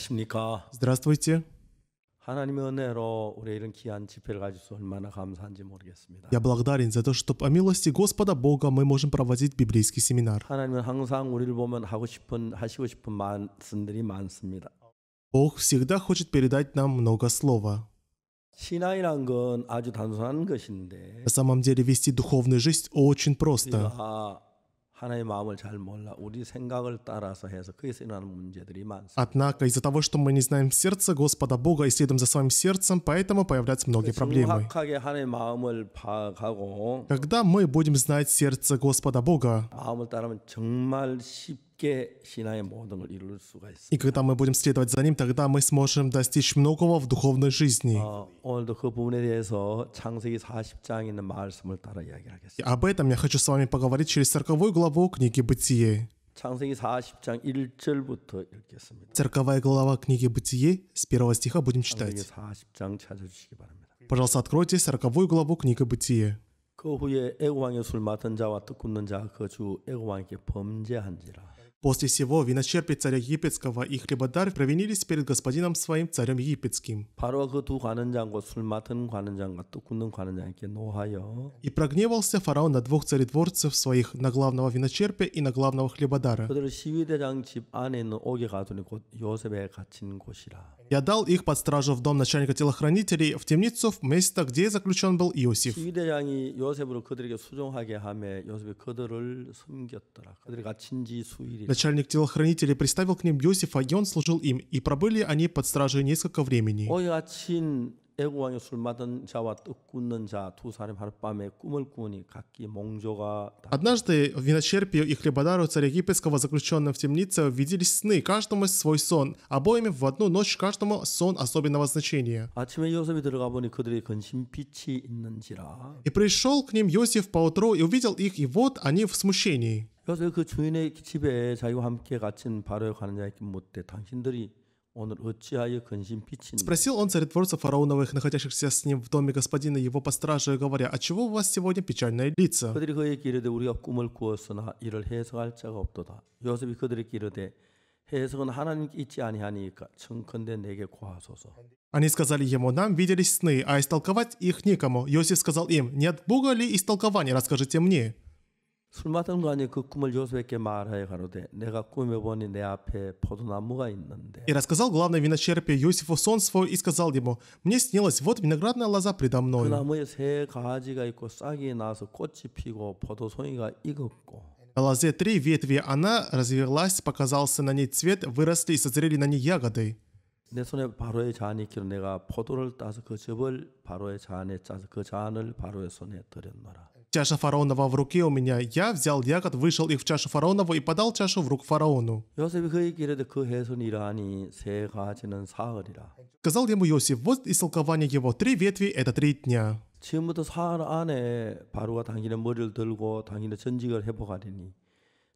안녕하십니까. Здравствуйте. 하나님의 은혜로 우리 이런 귀한 집회를 가지고 얼마나 감사한지 모르겠습니다. Я благодарен за то, что по милости Господа Бога мы можем проводить библейский семинар. 하나님은 항상 우리를 보면 하고 싶은 하시고 싶은 말씀들이 많습니다. Бог всегда хочет передать нам много слова. 신앙이란 건 아주 단순한 것인데. На самом деле вести духовную жизнь очень просто. 우리가 하나의 마음을 잘 몰라 우리 생각을 따라서 해서 그래서 일어나는 문제들이 많습니다. Однако из-за того, что мы не знаем сердца Господа Бога и следуем за своим сердцем, поэтому появляются многие проблемы. 정확하게 하나의 마음을 파악하고 Когда мы будем знать сердце Господа Бога, 마음을 따르면 정말 쉽 и когда мы будем следовать за ним, тогда мы сможем достичь многого в духовной жизни. А, И об этом я хочу с вами поговорить через 40 главу книги Бытие. Церковая глава книги Бытие, с первого стиха будем читать. Пожалуйста, откройте 40 главу книги Бытие. 그 후에 애굽 왕의 술 맡은 자와 뜻 굳는 자가 애굽 왕에게 범죄한지라 После сего виночерпи царя египетского и хлебодар провинились перед господином своим царем египетским. И прогневался фараон на двух царедворцев своих, на главного виночерпия и на главного хлебодара и отдал их под стражу в дом начальника телохранителей в темницу в место, где заключен был Иосиф. Начальник телохранителей приставил к ним Иосифа, и он служил им, и пробыли они под стражей несколько времени. 애고하여 술 마던 자와 떡 굽는 자 사람 하룻밤에 꿈을 꾸니 각기 몽조가 Однажды в виночерпию и хлебодару царя египетского, заключенного в темнице, виделись сны, каждому свой сон, обоими в одну ночь каждому сон особенного значения. 아침에 요셉이 들어가 보니 그들의 근심빛이 있는지라 И пришел к ним Иосиф поутру и увидел их, и вот они в смущении. 요셉 그 주인의 집에 자기와 함께 갇힌 바로에 관한 자에게 묻되 당신들이 Спросил он царедворца фараоновых, находящихся с ним в доме господина его по страже, говоря, «А чего у вас сегодня печальное лица?» Они сказали ему, нам виделись сны, а истолковать их никому. Иосиф сказал им, нет Бога ли истолкования, расскажите мне. 술 마시는 거그 꿈을 요셉에게 말하여 가로되 내가 꿈에 보니 내 앞에 포도나무가 있는데. И рассказал главный виночерпи Иосифу сон свой и сказал ему, мне снилось, вот виноградная лоза предо мною. 그 나무에 세 가지가 있고 싹이 나서 꽃이 피고 포도송이가 익었고. На лозе три ветви она развелась, показался на ней цвет, выросли и созрели на ней ягоды. 내 손에 바로의 잔이 있기로 내가 포도를 따서 그 즙을 바로의 잔에 짜서 그 잔을 바로의 손에 들였노라. Чаша фараонова в руке у меня. Я взял ягод, вышел их в чашу фараонову и подал чашу в рук фараону. Сказал ему Иосиф, вот истолкование его. Три ветви – это три дня. 지금부터 사흘 안에 바로가 당신의 머리를 들고 당신의 전직을 회복하리니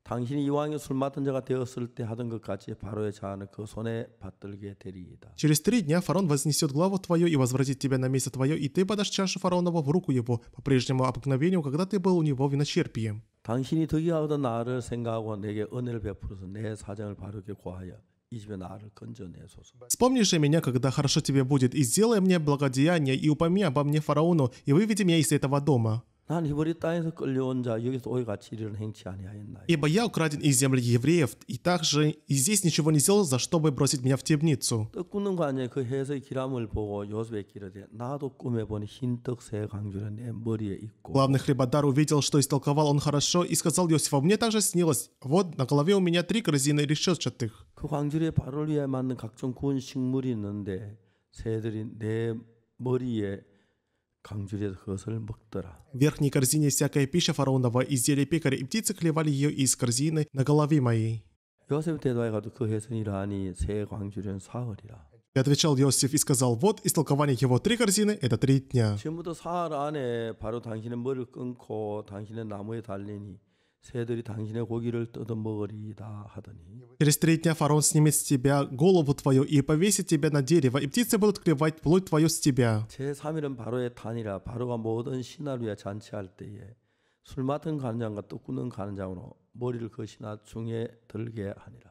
당신이 이왕에 술 맡은 자가 되었을 때 하던 것같이 바로의 자아는 그 손에 받들게 되리이다. Через три дня фараон вознесет главу твою и возвратит тебя на место твое, и ты подашь чашу фараонова в руку его по прежнему обыкновению, когда ты был у него в виночерпии. 당신이 득이하던 나를 생각하고 내게 은혜를 베풀어서 내 사정을 바르게 구하여 Вспомнишь же меня, когда хорошо тебе будет, и сделай мне благодеяние, и упомни обо мне фараону, и выведи меня из этого дома. 난 히브리 끌려온 자 여기서 오해 같이 이런 행치 아니하였나. Ибо я украден из земли евреев, и также и здесь ничего не сделал, за чтобы бросить меня в темницу. 꿈꾸는 거그 해의 기람을 보고 요셉의 길에 나도 꿈에 보니 흰떡 내 머리에 있고. Главный хлебодар увидел, что истолковал он хорошо, и сказал Иосифу, мне также снилось, вот на голове у меня три корзины решетчатых. 그 광주리에 발을 위에 맞는 각종 구운 식물이 있는데 새들이 내 머리에 в верхней корзине всякая пища фараонова, изделия пекаря и птицы клевали ее из корзины на голове моей. Я отвечал Иосиф и сказал, вот истолкование его три корзины – это три дня. Через три дня фараон снимет с тебя голову твою и повесит тебя на дерево, и птицы будут клевать плоть твою с тебя.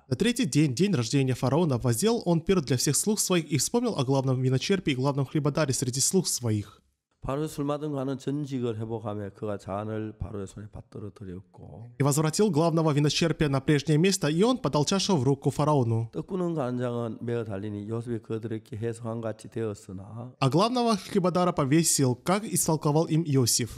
На третий день, день рождения фараона, воздел он пир для всех слуг своих и вспомнил о главном виночерпе и главном хлебодаре среди слуг своих. И возвратил главного виночерпия на прежнее место, и он подал чашу в руку фараону. А главного хлебодара повесил, как истолковал им Иосиф.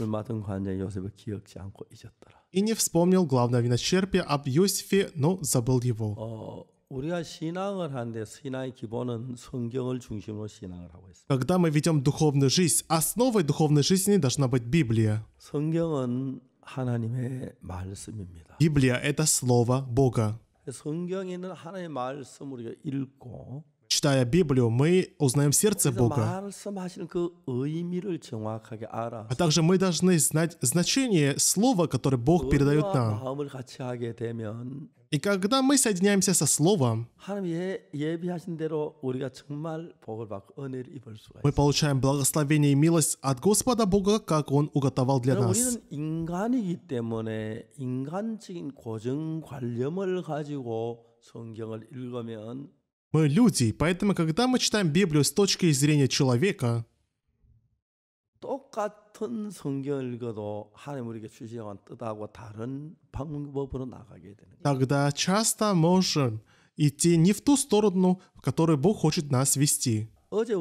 И не вспомнил главного виночерпия об Иосифе, но забыл его. 우리가 신앙을 하는데 신앙의 기본은 성경을 중심으로 신앙을 하고 있습니다. Когда мы ведем духовную жизнь, основой духовной жизни должна быть Библия. 성경은 하나님의 말씀입니다. Библия это слово Бога. 성경에 있는 하나님의 말씀 우리가 읽고 Читая Библию, мы узнаем сердце Бога. А также мы должны знать значение слова, которое Бог передает нам. И когда мы соединяемся со Словом, мы получаем благословение и милость от Господа Бога, как Он уготовал для нас. Мы люди, поэтому когда мы читаем Библию с точки зрения человека, Тогда часто можем идти не в ту сторону, в которую Бог хочет нас вести. 어제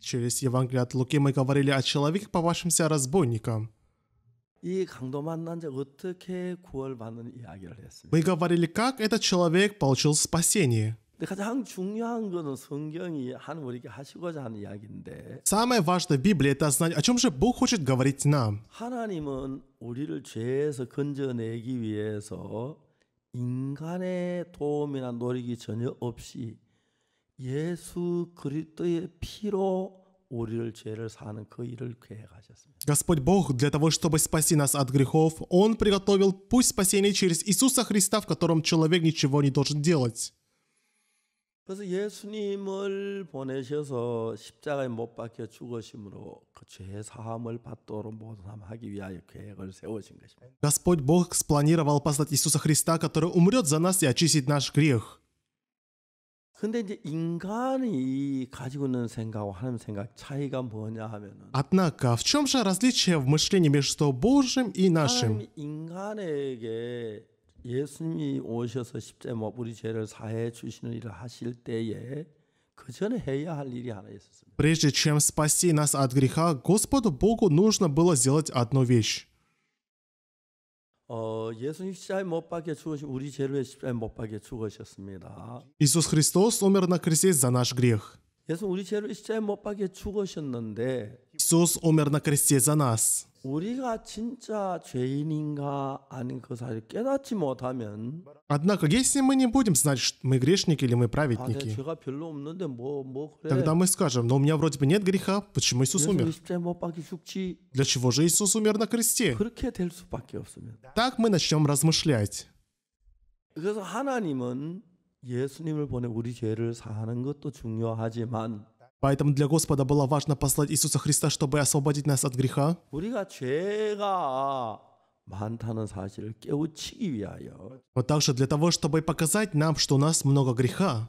Через Евангелие от Луки мы говорили о человеке, попавшемся разбойником. 이 강도만 난자 어떻게 구원받는 이야기를 했습니다. Мы говорили, как этот человек получил спасение. 근데 가장 중요한 거는 성경이 하는 우리에게 하시고자 하는 이야기인데. Самое важное Библии это знать, о чем же Бог хочет говорить нам. 하나님은 우리를 죄에서 건져내기 위해서 인간의 도움이나 노력이 전혀 없이 예수 그리스도의 피로 Господь Бог для того, чтобы спасти нас от грехов, Он приготовил путь спасения через Иисуса Христа, в котором человек ничего не должен делать. Господь Бог спланировал послать Иисуса Христа, который умрет за нас и очистит наш грех. 근데 이제 인간이 가지고 있는 생각과 하나님 생각 차이가 뭐냐 하면은 Однако, в чем же различие в мышлении между Божьим и нашим? 인간에게 예수님이 오셔서 십자가 우리 죄를 사해 주시는 일을 하실 때에 그 전에 해야 할 일이 하나 있었습니다. Прежде чем спасти нас от греха, Господу Богу нужно было сделать одну вещь. 어, 예수님 십자못 박혀 죽으신 우리 죄를 십자못 박혀 죽으셨습니다. Иисус Христос умер на кресте за наш грех. 예수 우리 죄를 십자에 못 박혀 죽으셨는데 Иисус умер на кресте за нас. Однако, если мы не будем знать, что мы грешники или мы праведники, тогда мы скажем, но у меня вроде бы нет греха, почему Иисус умер? Для чего же Иисус умер на кресте? Так мы начнем размышлять. 그래서 예수님을 보내 우리 죄를 사하는 것도 중요하지만 Поэтому для Господа было важно послать Иисуса Христа, чтобы освободить нас от греха. Но также для того, чтобы показать нам, что у нас много греха.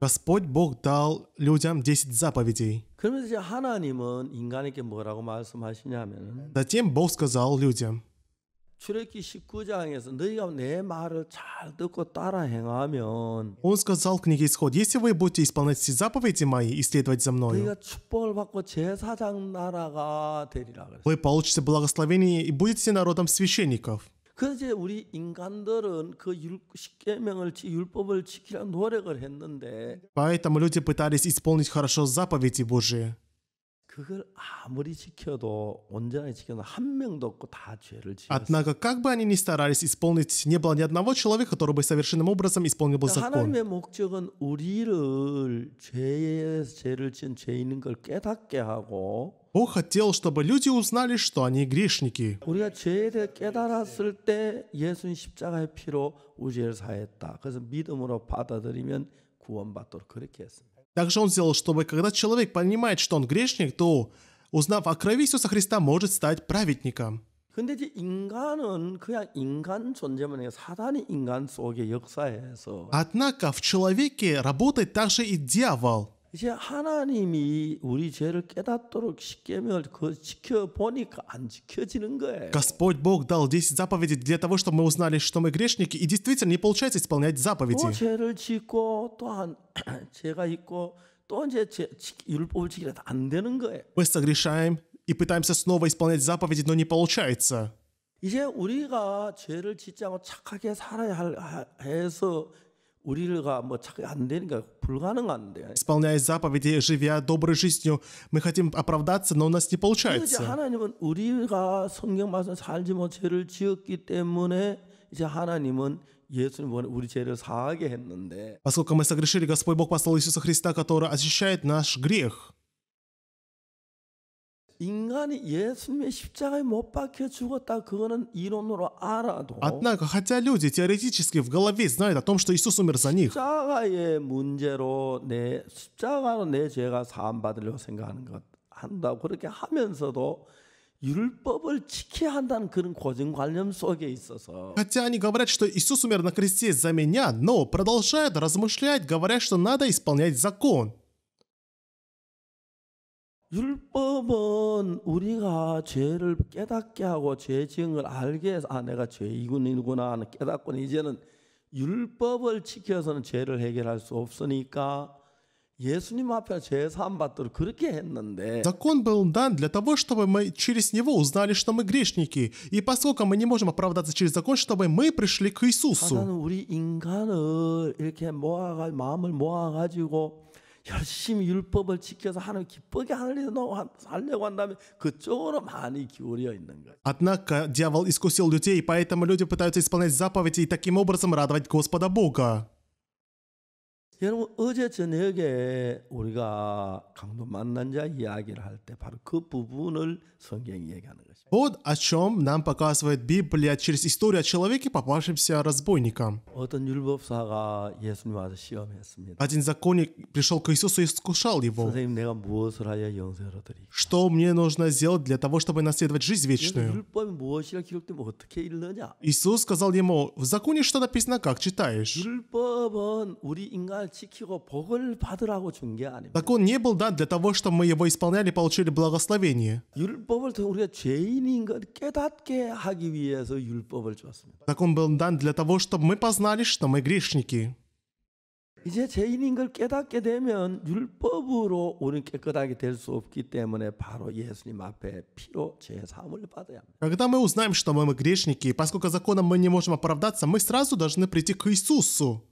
Господь Бог дал людям 10 заповедей. Затем Бог сказал людям, 출애기 19장에서 너희가 내 말을 잘 듣고 따라 행하면 Он сказал в книге Исход: Если вы будете исполнять все заповеди мои и следовать за мною, 너희가 축복을 받고 제사장 나라가 되리라 그랬어. вы получите благословение и будете народом священников. 그래서 이제 우리 인간들은 그 율- 십계명을 지- 율법을 지키려 노력을 했는데 Поэтому люди пытались исполнить хорошо заповеди Божии. 그걸 아무리 지켜도 온전히 지켜도 한 명도 없고 다 죄를 지었어요. Однако, как бы они ни старались исполнить, не было ни одного человека, который бы совершенным образом исполнил бы закон. 하나님의 목적은 우리를 죄에 죄를 지은 죄걸 깨닫게 하고 Бог хотел, чтобы люди узнали, что они грешники. Когда мы 대해 깨달았을 때 예수님 십자가의 피로 우리 죄를 사했다. 그래서 믿음으로 받아들이면 구원받도록 그렇게 했습니다. Также он сделал, чтобы когда человек понимает, что он грешник, то, узнав о крови Иисуса Христа, может стать праведником. Однако в человеке работает также и дьявол. 이제 하나님이 우리 죄를 깨닫도록 십계명을 그 지켜보니까 안 지켜지는 거예요. Господь Бог дал 10 заповедей для того, чтобы мы узнали, что мы грешники, и действительно не получается исполнять заповеди. 또 죄를 짓고 또한 죄가 있고 또 이제 죄, 율법을 지키려다 안 되는 거예요. Мы согрешаем и пытаемся снова исполнять заповеди, но не получается. 이제 우리가 죄를 짓지 않고 착하게 살아야 할, 해서 Исполняя заповеди, живя доброй жизнью, мы хотим оправдаться, но у нас не получается. Поскольку мы согрешили, Господь Бог послал Иисуса Христа, который очищает наш грех. 인간이 예수님의 십자가에 못 박혀 죽었다 그거는 이론으로 알아도 Однако, хотя люди теоретически в голове знают о том, что Иисус умер за них, 십자가의 문제로 내 십자가로 내 죄가 사함 받으려고 생각하는 것 한다고 그렇게 하면서도 율법을 지켜야 한다는 그런 고정관념 속에 있어서 Хотя они говорят, что Иисус умер на кресте за меня, но продолжают размышлять, говоря, что надо исполнять закон. 율법은 우리가 죄를 깨닫게 하고 죄 지은 걸 알게 해서 아 내가 죄이군이구나 하는 깨닫고 이제는 율법을 지켜서는 죄를 해결할 수 없으니까 예수님 앞에 죄 사함 받도록 그렇게 했는데 Закон был дан для того, чтобы мы через него узнали, что мы грешники. И поскольку мы не можем оправдаться через закон, чтобы мы пришли к Иисусу. 우리 인간을 이렇게 모아 마음을 모아 가지고 열심히 율법을 지켜서 하나님 기쁘게 하려고 한다면 그쪽으로 많이 기울여 있는 거예요. Однако дьявол искусил людей, поэтому люди пытаются исполнять заповеди и таким образом радовать Господа Бога. 여러분 어제 저녁에 우리가 강도 만난 자 이야기를 할 바로 그 부분을 성경이 얘기하는 것입니다. Вот о чем нам показывает Библия через историю о человеке, попавшемся разбойником. 어떤 율법사가 예수님 와서 시험했습니다. Один законник пришел к Иисусу и искушал его. 선생님 내가 무엇을 하여 영생을 얻으리? Что мне нужно сделать для того, чтобы наследовать жизнь вечную? 율법이 무엇이라 기록되면 어떻게 읽느냐? Иисус сказал ему: "В законе что написано, как читаешь?" 율법은 우리 인간 Закон не был дан для того, чтобы мы его исполняли и получили благословение. Закон был дан для того, чтобы мы познали, что мы грешники. 이제 죄인인 Когда мы узнаем, что мы грешники, поскольку законом мы не можем оправдаться, мы сразу должны прийти к Иисусу.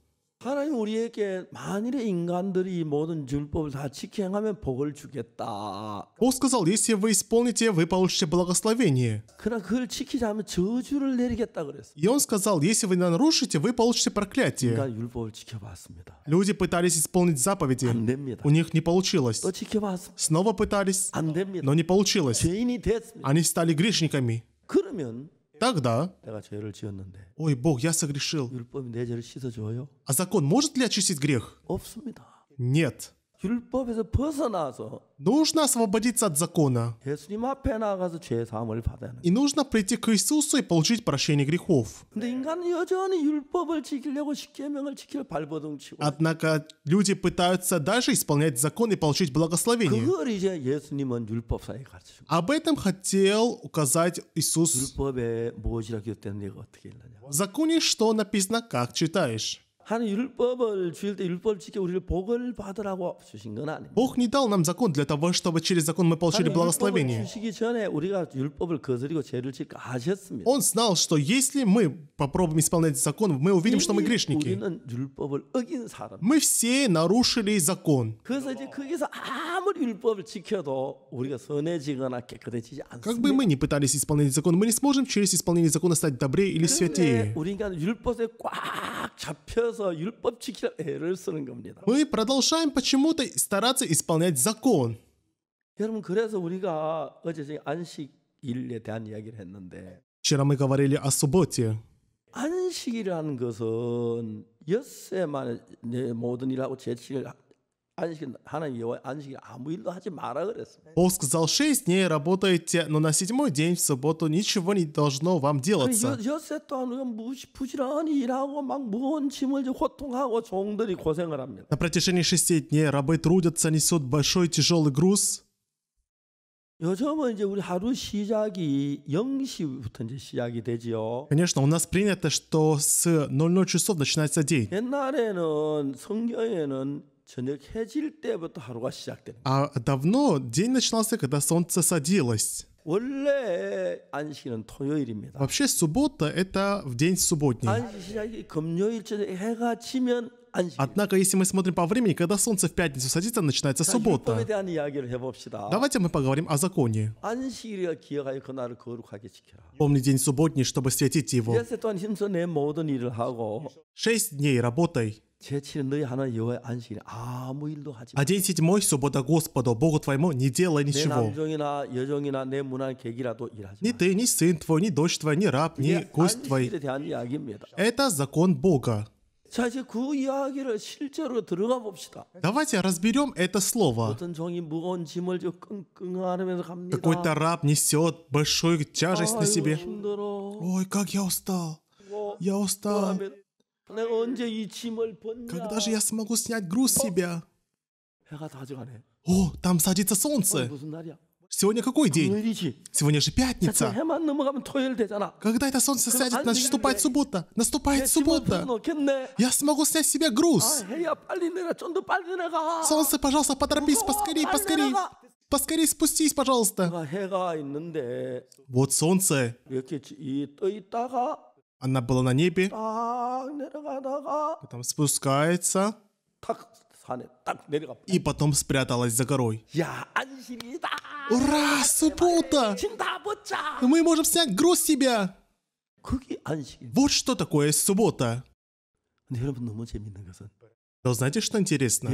하나님 우리에게 만일에 인간들이 모든 율법을 다 지켜행하면 복을 주겠다. Бог сказал, если вы исполните, вы получите благословение. 그러나 그걸 지키지 않으면 저주를 내리겠다 그랬어. И он сказал, если вы нарушите, вы получите проклятие. 인간 율법을 지켜봤습니다. Люди пытались исполнить заповеди. 안 됩니다. У них не получилось. 또 지켜봤습니다. Снова пытались. 안 됩니다. Но не получилось. 죄인이 됐습니다. Они стали грешниками. 그러면 Тогда, ой, Бог, я согрешил. А закон может ли очистить грех? Нет нужно освободиться от закона. И нужно прийти к Иисусу и получить прощение грехов. 근데 인간은 여전히 율법을 지키려고 십계명을 지킬 발버둥 치고. Однако люди пытаются дальше исполнять закон и получить благословение. Об этом хотел указать Иисус. В законе что написано, как читаешь. 하는 율법을 주실 때 율법을 지켜 우리를 복을 받으라고 주신 건 아니에요. Бог не дал нам закон для того, чтобы через закон мы получили благословение. 주시기 전에 우리가 율법을 거스리고 죄를 질까 하셨습니다. Он знал, что если мы попробуем исполнять закон, мы увидим, что мы грешники. 우리는 율법을 어긴 사람. Мы все нарушили закон. 그래서 이제 거기서 아무리 율법을 지켜도 우리가 선해지거나 깨끗해지지 않습니다. Как бы мы ни пытались исполнять закон, мы не сможем через исполнение закона стать добрее или святее. 우리가 율법에 꽉 잡혀서 Мы продолжаем почему-то стараться исполнять закон. 여러분 그래서 우리가 어제 저녁 안식 일에 대한 이야기를 했는데 Вчера мы говорили о субботе. 안식이라는 것은 엿새만의 모든 일하고 제식을 Бог сказал, шесть дней работаете, но на седьмой день в субботу ничего не должно вам делаться. На протяжении шести дней рабы трудятся, несут большой тяжелый груз. Конечно, у нас принято, что с 00 часов начинается день. А давно день начинался, когда солнце садилось. Вообще суббота это в день субботний. Однако, если мы смотрим по времени, когда солнце в пятницу садится, начинается суббота. Давайте мы поговорим о законе. Помни день субботний, чтобы светить его. Шесть дней работай. А день седьмой, суббота Господу, Богу твоему, не делай ничего. Ни ты, ни сын твой, ни дочь твоя, ни раб, ни гость твой. Это закон Бога. Давайте разберем это слово. Какой-то раб несет большую тяжесть на себе. Ой, как я устал. Я устал. Когда же я смогу снять груз с себя? О, там садится солнце. Сегодня какой день? Сегодня же пятница. Когда это солнце сядет, наступает суббота. Наступает суббота. Я смогу снять с себя груз. Солнце, пожалуйста, поторопись, поскорей, поскорей. Поскорей спустись, пожалуйста. Вот солнце. Она была на небе. А, потом спускается. И потом спряталась за горой. Ура, суббота! Мы можем снять груз с себя! Вот что такое суббота. Но знаете, что интересно?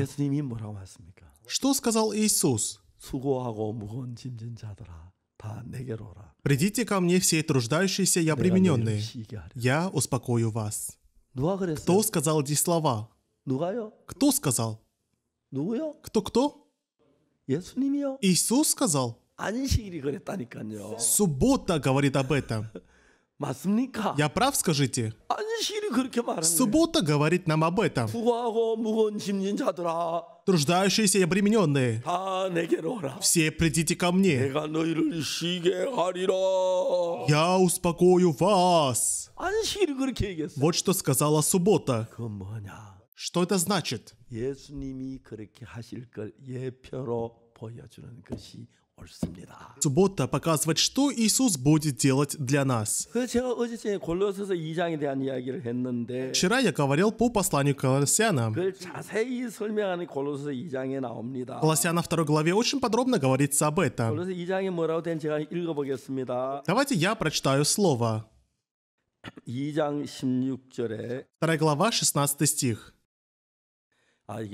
Что сказал Иисус? Придите ко мне все труждающиеся и обремененные. Я успокою вас. Кто сказал эти слова? Кто сказал? Кто-кто? Иисус сказал. Суббота говорит об этом. Я прав, скажите? Суббота говорит нам об этом. Труждающиеся и обремененные, все придите ко мне. Я успокою вас. Вот что сказала суббота. Что это значит? Суббота показывает, что Иисус будет делать для нас. Вчера я говорил по посланию Колоссянам. Колоссянам 2 главе очень подробно говорится об этом. Давайте я прочитаю слово. 2 глава, 16 стих.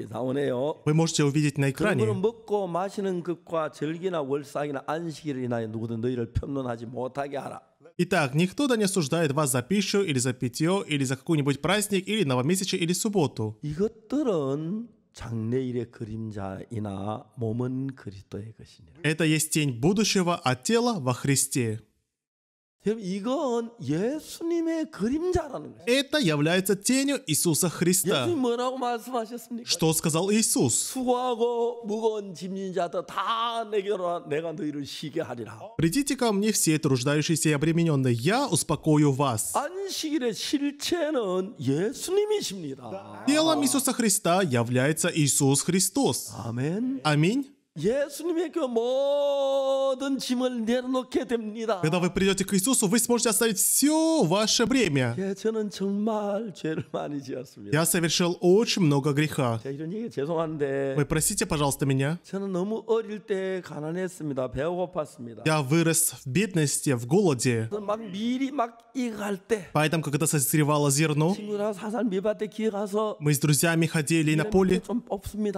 나오네요. Вы можете увидеть на экране. 그러므로 먹고 마시는 것과 절기나 월삭이나 안식일이나 누구든 너희를 편론하지 못하게 하라. Итак, никто да не осуждает вас за пищу или за питье или за какой-нибудь праздник или новомесячие или субботу. 이것들은 장래일의 그림자이나 몸은 그리스도의 것이니라. Это есть тень будущего, а тело во Христе. Это является тенью Иисуса Христа. Что сказал Иисус? Придите ко мне все труждающиеся и обремененные, я успокою вас. Телом Иисуса Христа является Иисус Христос. Аминь. 예수님의 그 모든 짐을 내려놓게 됩니다. Когда вы придете к Иисусу, вы сможете оставить все ваше бремя. 예, 저는 정말 죄를 많이 지었습니다. Я совершил очень много греха. 자, 이런 얘기 죄송한데. Вы простите, пожалуйста, меня. 저는 너무 어릴 때 가난했습니다. 배고팠습니다. Я вырос в бедности, в голоде. 막 미리 막 익을 때. Поэтому, когда созревало зерно, 친구랑 사산 밑밭에 기어가서 мы с друзьями ходили на поле,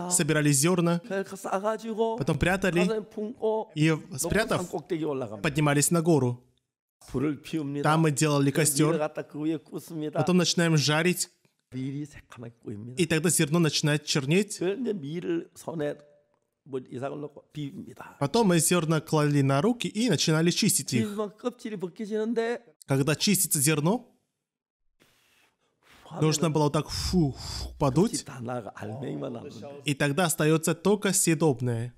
собирали зерна, 싸가지고 потом прятали и, спрятав, поднимались на гору. Там мы делали костер, потом начинаем жарить, и тогда зерно начинает чернеть. Потом мы зерна клали на руки и начинали чистить их. Когда чистится зерно, нужно было так фу, фу подуть, и тогда остается только съедобное.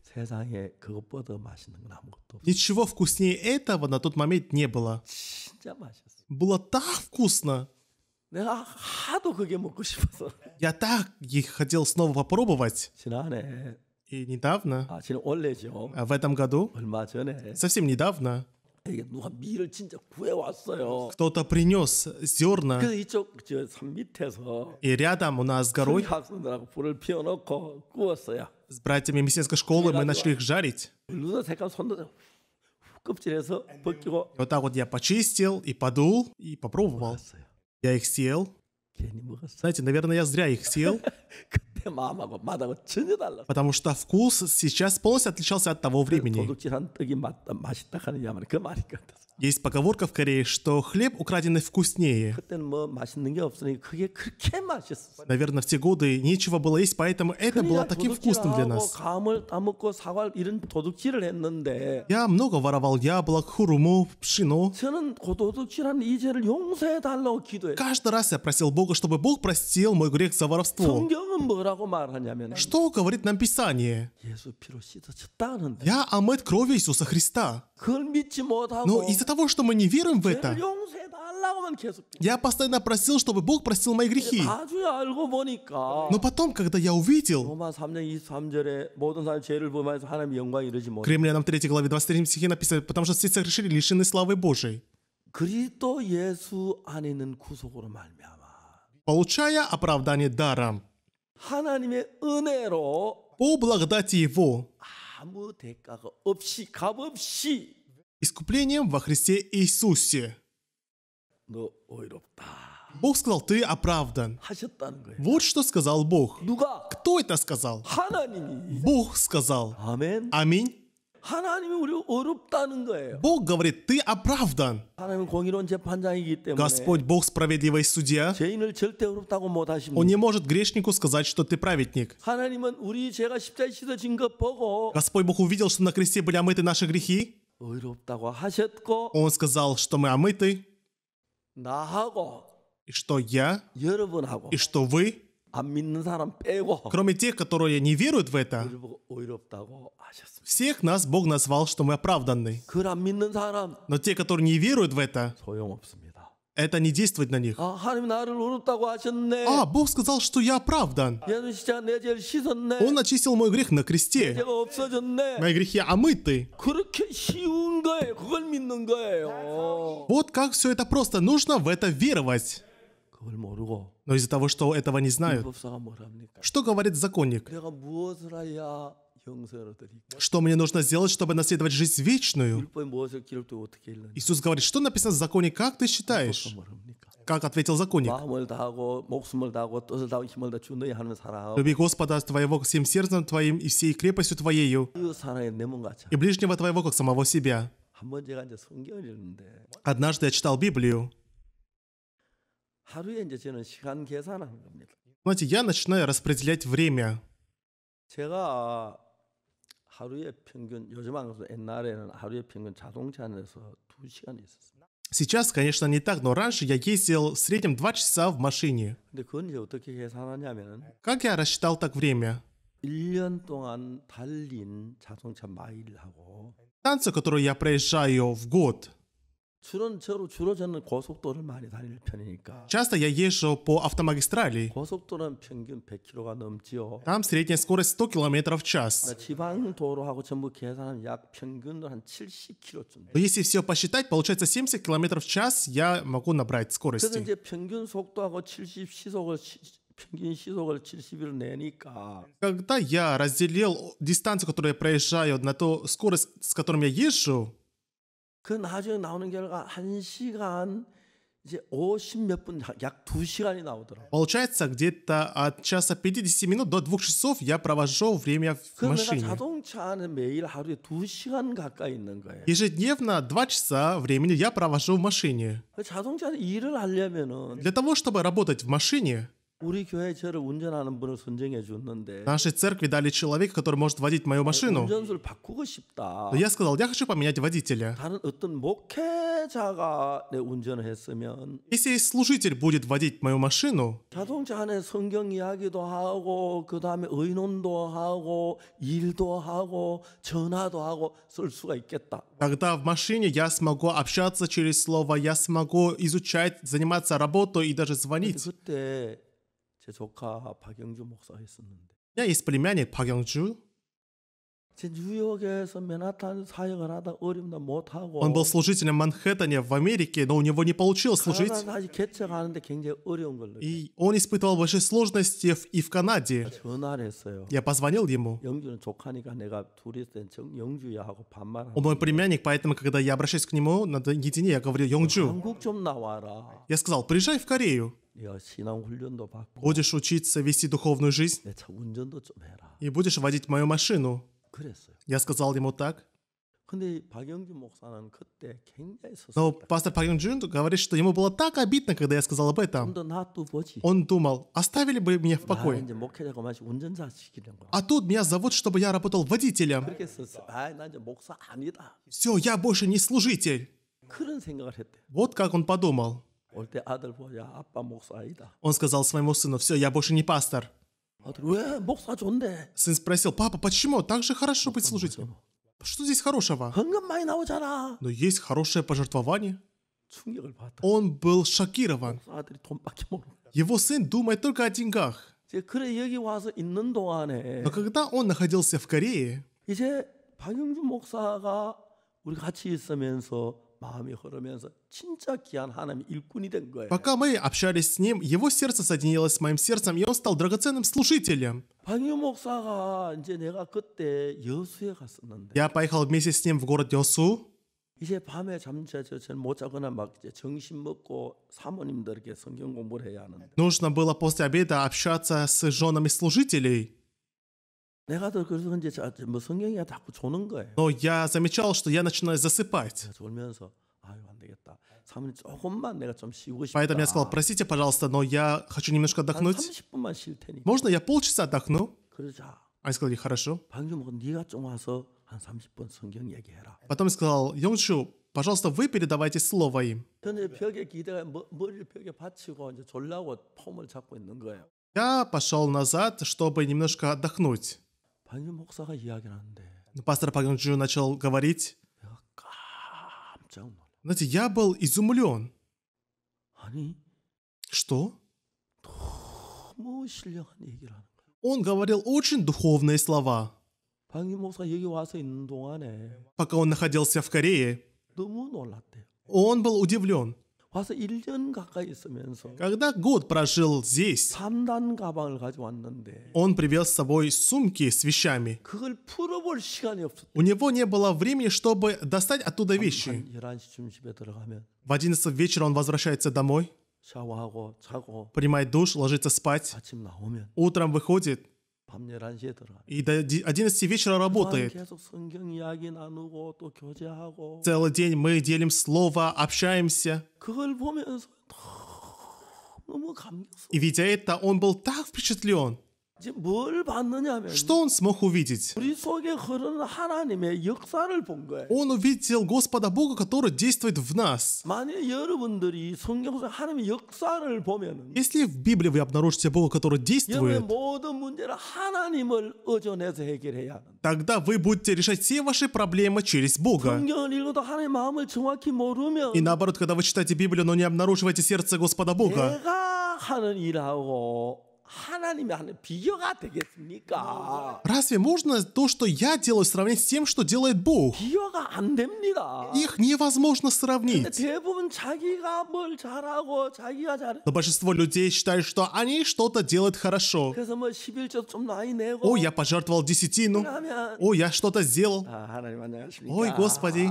Ничего вкуснее этого на тот момент не было. Было так вкусно. Я так их хотел снова попробовать. И недавно, а, а в этом году, совсем недавно, кто-то принес зерна. И рядом у нас с горой. С братьями мессианской школы мы начали их жарить. 루나세가 Вот так вот я почистил и подул и попробовал. Я их съел. Знаете, наверное, я зря их съел. Потому что вкус сейчас полностью отличался от того времени. Есть поговорка в Корее, что хлеб украденный вкуснее. Наверное, в те годы нечего было есть, поэтому это было таким вкусным для нас. Я много воровал яблок, хуруму, пшено. Каждый раз я просил Бога, чтобы Бог простил мой грех за воровство. Что говорит нам Писание? Я омыт кровью Иисуса Христа. Но из-за того, что мы не верим в это, я постоянно просил, чтобы Бог простил мои грехи. Но потом, когда я увидел, Кремлянам 3 главе 23 стихе написано, потому что все согрешили лишены славы Божией. Получая оправдание даром, по благодати Его, Искуплением во Христе Иисусе. Но ойропта. Бог сказал, ты оправдан. Вот что сказал Бог. Кто это сказал? Бог сказал. Аминь. Бог говорит, ты оправдан. Господь Бог справедливый судья. Он не может грешнику сказать, что ты праведник. 하나님은 우리 죄가 십자에 찢어진 것 보고 Господь Бог увидел, что на кресте были омыты наши грехи. 의롭다고 Он сказал, что мы омыты. и что я, и что вы Кроме тех, которые не веруют в это, всех нас Бог назвал, что мы оправданы. Но те, которые не веруют в это, это не действует на них. А, Бог сказал, что я оправдан. Он очистил мой грех на кресте. Мои грехи омыты. Вот как все это просто. Нужно в это веровать. Но из-за того, что этого не знают, что говорит законник? Что мне нужно сделать, чтобы наследовать жизнь вечную? Иисус говорит, что написано в законе, как ты считаешь? Как ответил законник? Люби Господа твоего всем сердцем твоим и всей крепостью твоею, и ближнего твоего, как самого себя. Однажды я читал Библию, знаете, я начинаю распределять время. Сейчас, конечно, не так, но раньше я ездил в среднем 2 часа в машине. Как я рассчитал так время? Станцию, которую я проезжаю в год, Часто я езжу по автомагистрали. Там средняя скорость 100 км в час. Но если все посчитать, получается 70 км в час я могу набрать скорости. Когда я разделил дистанцию, которую я проезжаю, на ту скорость, с которой я езжу, 그 나중에 나오는 결과 1시간 이제 50몇 시간이 나오더라고요. Получается, где-то от часа 50 минут до двух часов я провожу время в машине. 자동차 안에 매일 하루에 2시간 가까이 있는 거예요. Ежедневно два часа времени я провожу в машине. 자동차에서 일을 하려면은 Для того, чтобы работать в машине Нашей церкви дали человека, который может водить мою машину. Но я сказал, я хочу поменять водителя. Если служитель будет водить мою машину, тогда в машине я смогу общаться через слово, я смогу изучать, заниматься работой и даже звонить. 제 조카 박영주 목사 했었는데. меня есть племянник Пак Юнджу, Он был служителем в Манхэттене в Америке, но у него не получилось служить. И он испытывал большие сложности в, и в Канаде. Я позвонил ему. Он мой племянник, поэтому, когда я обращаюсь к нему на наедине, я говорю «Йонджу». Я сказал «Приезжай в Корею». Будешь учиться вести духовную жизнь и будешь водить мою машину. Я сказал ему так. Но пастор Пак Джун говорит, что ему было так обидно, когда я сказал об этом. Он думал, оставили бы меня в покое. А тут меня зовут, чтобы я работал водителем. Все, я больше не служитель. Вот как он подумал. Он сказал своему сыну, все, я больше не пастор. А э, бог Сын спросил, папа, почему? Так же хорошо быть служителем. Что здесь хорошего? Но есть хорошее пожертвование. Он был шокирован. Его сын думает только о деньгах. Но когда он находился в Корее, 마음이 흐르면서 진짜 귀한 하나님 일꾼이 된 거예요. Пока мы общались с ним, его сердце соединилось с моим сердцем, и он стал драгоценным служителем. 방유 목사가 이제 내가 그때 여수에 갔었는데. Я поехал вместе с ним в город Йосу. 이제 밤에 잠자죠. 저는 못 자거나 막 이제 정신 먹고 사모님들에게 성경 공부를 해야 하는데. Нужно было после обеда общаться с женами служителей. Но я замечал, что я начинаю засыпать. Поэтому я сказал, простите, пожалуйста, но я хочу немножко отдохнуть. Можно я полчаса отдохну? Они сказали, хорошо. Потом я сказал, Йончу, пожалуйста, вы передавайте слово им. Я пошел назад, чтобы немножко отдохнуть. 반일 목사가 이야기를 하는데. Ну, пастор Пагнджу начал говорить. 내가 깜짝 놀라. Знаете, я был изумлен. 아니. Что? 너무 신령한 얘기를 하는 거야. Он говорил очень духовные слова. 반일 목사 여기 와서 있는 동안에. Пока он находился в Корее. 너무 놀랐대요. Он был удивлен. 와서 1년 가까이 있으면서 Когда год прожил здесь, 단 가방을 가져왔는데 он привез с собой сумки с вещами. 그걸 풀어볼 시간이 없었대. У него не было времени, чтобы достать оттуда вещи. 11시쯤 집에 들어가면 В 11 вечера он возвращается домой, 샤워하고 자고 принимает душ, ложится спать, 아침 나오면 утром выходит, и до 11 вечера работает. Целый день мы делим слово, общаемся. И видя это, он был так впечатлен. Что он смог увидеть? Он увидел Господа Бога, который действует в нас. Если в Библии вы обнаружите Бога, который действует, тогда вы будете решать все ваши проблемы через Бога. И наоборот, когда вы читаете Библию, но не обнаруживаете сердце Господа Бога, Разве можно то, что я делаю, сравнить с тем, что делает Бог? Их невозможно сравнить. Но большинство людей считают, что они что-то делают хорошо. О, я пожертвовал десятину. О, я что-то сделал. Ой, Господи.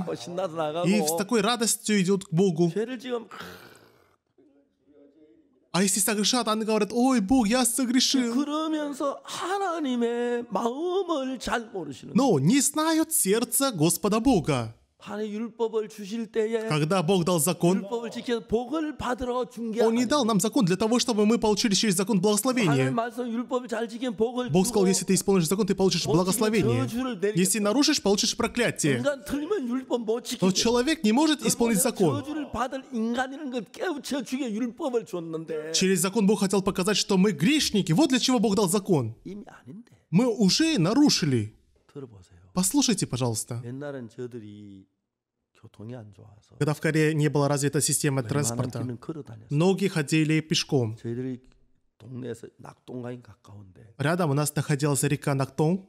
И с такой радостью идет к Богу. А если согрешат, они говорят, ой, Бог, я согрешил. Но не знают сердца Господа Бога. Когда Бог дал закон, Он не дал нам закон для того, чтобы мы получили через закон благословение. Бог сказал, если ты исполнишь закон, ты получишь благословение. Если нарушишь, получишь проклятие. Но человек не может исполнить закон. Через закон Бог хотел показать, что мы грешники. Вот для чего Бог дал закон. Мы уже нарушили. Послушайте, пожалуйста. Когда в Корее не была развита система транспорта, многие ходили пешком. Рядом у нас находилась река Нактон.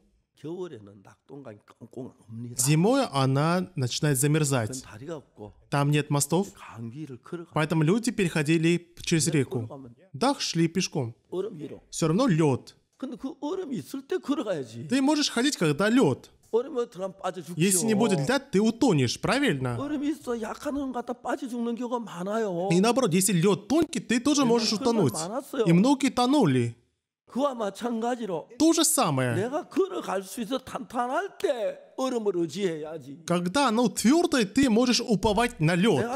Зимой она начинает замерзать. Там нет мостов, поэтому люди переходили через реку. Да, шли пешком. Все равно лед. Ты можешь ходить, когда лед. Если не будет льда, ты утонешь, правильно? И наоборот, если лед тонкий, ты тоже можешь утонуть. И многие тонули. То же самое. Когда оно твердое, ты можешь уповать на лед.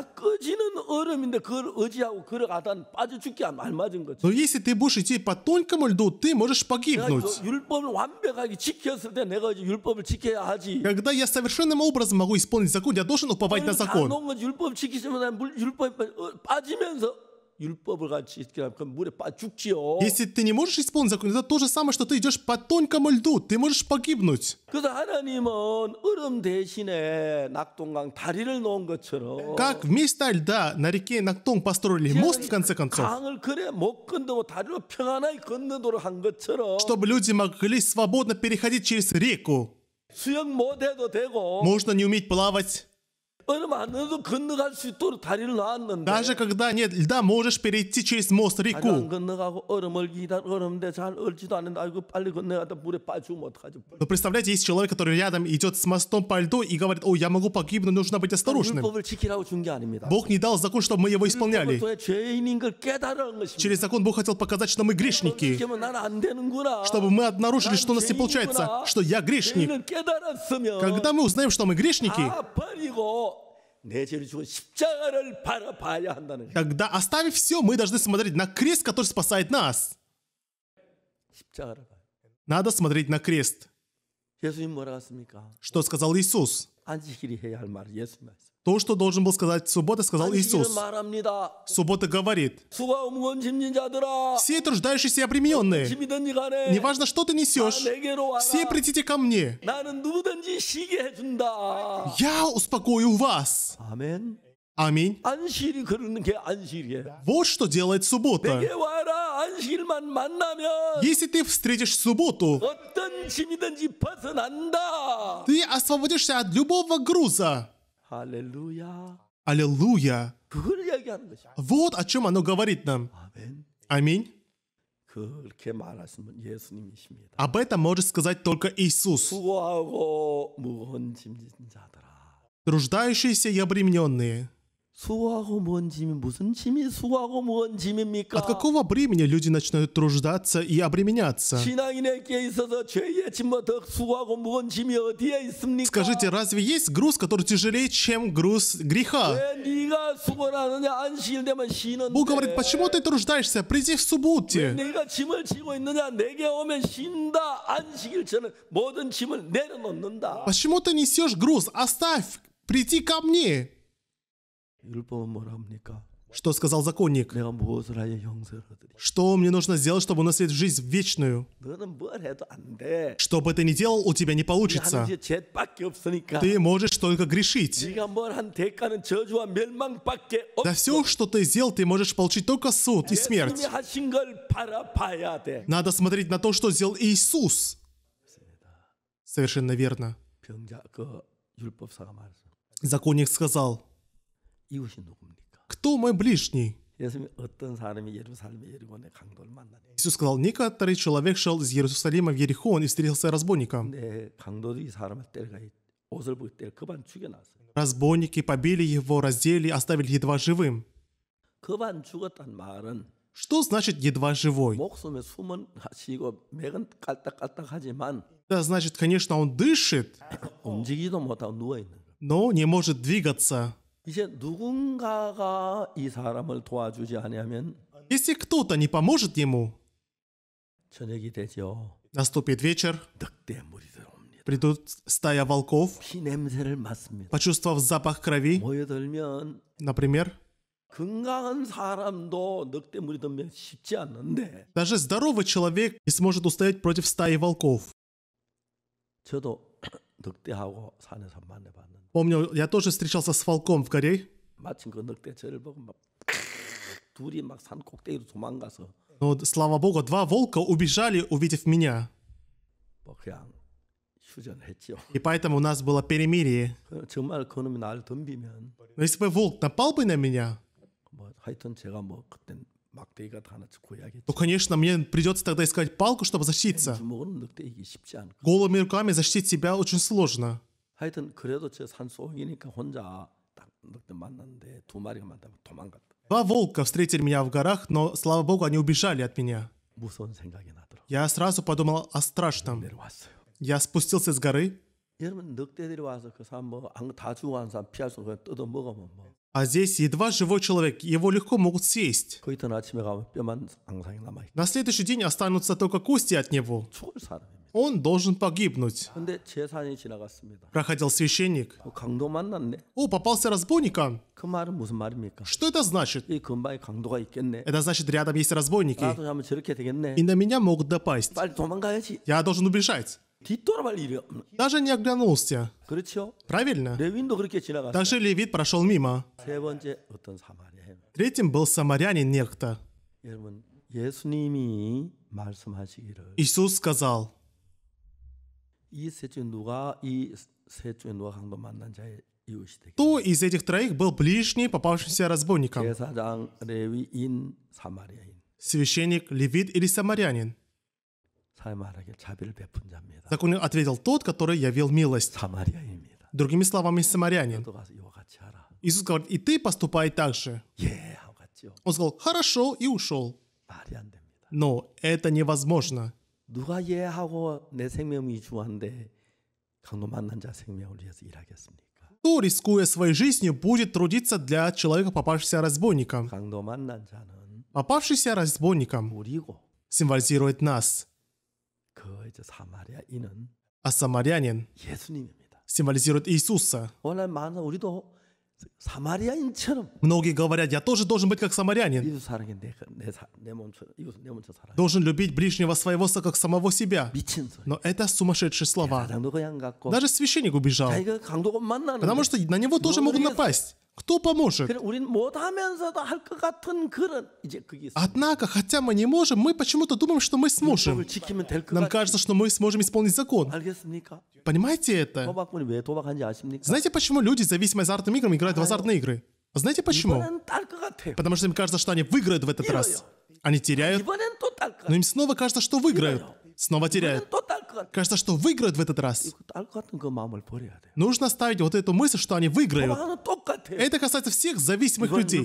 Но если ты будешь идти по тонкому льду, ты можешь погибнуть. Когда я совершенным образом могу исполнить закон, я должен уповать на закон. 율법을 같이 있게라 물에 빠 죽지요. Если ты не можешь исполнить закон, это то же самое, что ты идешь по тонкому льду, ты можешь погибнуть. 그래서 하나님은 얼음 대신에 낙동강 다리를 놓은 것처럼. Как вместо льда на реке Нактонг построили мост в конце концов. 강을 그래 못 건너고 다리로 평안하게 건너도록 한 것처럼. Чтобы люди могли свободно переходить через реку. 수영 못해도 되고. Можно не уметь плавать. Ну, ну, Даже когда нет льда, можешь перейти через мост реку. Но представляете, есть человек, который рядом идет с мостом по льду и говорит, о, я могу погибнуть, но нужно быть осторожным. Ну, Бог не дал закон, чтобы мы его исполняли. Через закон Бог хотел показать, что мы грешники. Чтобы мы обнаружили, что у нас не получается, что я грешник. Когда мы узнаем, что мы грешники, а, Тогда, оставив все, мы должны смотреть на крест, который спасает нас. Надо смотреть на крест. Что сказал Иисус? То, что должен был сказать суббота, сказал Иисус. Суббота говорит, «Все труждающиеся обремененные, неважно, что ты несешь, все придите ко мне. Я успокою вас». Аминь. Вот что делает суббота. Если ты встретишь субботу, ты освободишься от любого груза. Аллилуйя. Аллилуйя. Вот о чем оно говорит нам. Аминь. Об этом может сказать только Иисус. Труждающиеся и обремененные – 수하고 무언 짐이 무슨 짐이 수하고 무언 짐입니까? От какого времени люди начинают труждаться и обременяться? Скажите, разве есть груз, который тяжелее, чем груз греха? Э, Бог говорит, почему ты труждаешься? Приди в субботе. Э, почему ты несешь груз? Оставь, приди ко мне. Что сказал законник? Что мне нужно сделать, чтобы унаследовать жизнь вечную? Что бы ты ни делал, у тебя не получится. Ты можешь только грешить. Да все, что ты сделал, ты можешь получить только суд и э, смерть. Надо смотреть на то, что сделал Иисус. Совершенно верно. Законник сказал, 이웃이 누굽니까? Кто мой ближний? Иисус сказал, некоторый человек шел из Иерусалима в Ерихон и встретился разбойником. Разбойники побили его, раздели, оставили едва живым. Что значит едва живой? Да, значит, конечно, он дышит, но не может двигаться. 이제 누군가가 이 사람을 도와주지 않으면 Если кто-то не поможет ему, 저녁이 되죠. наступит вечер, 늑대물이 придут стая волков, почувствовав запах крови, 모여들면 например, 건강한 사람도 늑대물이 들면 쉽지 않는데 даже здоровый человек не сможет устоять против стаи волков. 저도 늑대하고 산에서 Помню, я тоже встречался с волком в Корее. Но слава богу, два волка убежали, увидев меня. И поэтому у нас было перемирие. Но если бы волк напал бы на меня. 뭐 하여튼 제가 뭐 그땐 то, ну, конечно, мне придется тогда искать палку, чтобы защититься. Голыми руками защитить себя очень сложно. Два волка встретили меня в горах, но, слава богу, они убежали от меня. Я сразу подумал о страшном. Я спустился с горы. А здесь едва живой человек, его легко могут съесть. На следующий день останутся только кости от него. Он должен погибнуть. Проходил священник. О, попался разбойником. Что это значит? Это значит, рядом есть разбойники. И на меня могут допасть. Я должен убежать. Даже не оглянулся. Правильно? Также левит прошел мимо. Третьим был самарянин некто. Иисус сказал, кто из этих троих был ближний попавшимся разбойником? Священник, левит или самарянин? Так Законник ответил тот, который явил милость. Другими словами, самарянин. Иисус говорит, и ты поступай так же. Он сказал, хорошо, и ушел. Но это невозможно. Кто, рискуя своей жизнью, будет трудиться для человека, попавшегося разбойником? Попавшийся разбойником символизирует нас – а самарянин символизирует Иисуса. Многие говорят, я тоже должен быть как самарянин. Должен любить ближнего своего, как самого себя. Но это сумасшедшие слова. Даже священник убежал. Потому что на него тоже могут напасть. Кто поможет? Однако, хотя мы не можем, мы почему-то думаем, что мы сможем. Нам кажется, что мы сможем исполнить закон. Понимаете это? Знаете, почему люди, зависимые от азартным играм, играют в азартные игры? Знаете почему? Потому что им кажется, что они выиграют в этот раз. Они теряют, но им снова кажется, что выиграют. Снова теряет. Кажется, что выиграют в этот раз. Ну, Нужно ставить вот эту мысль, что они выиграют. Ну, это касается всех зависимых людей.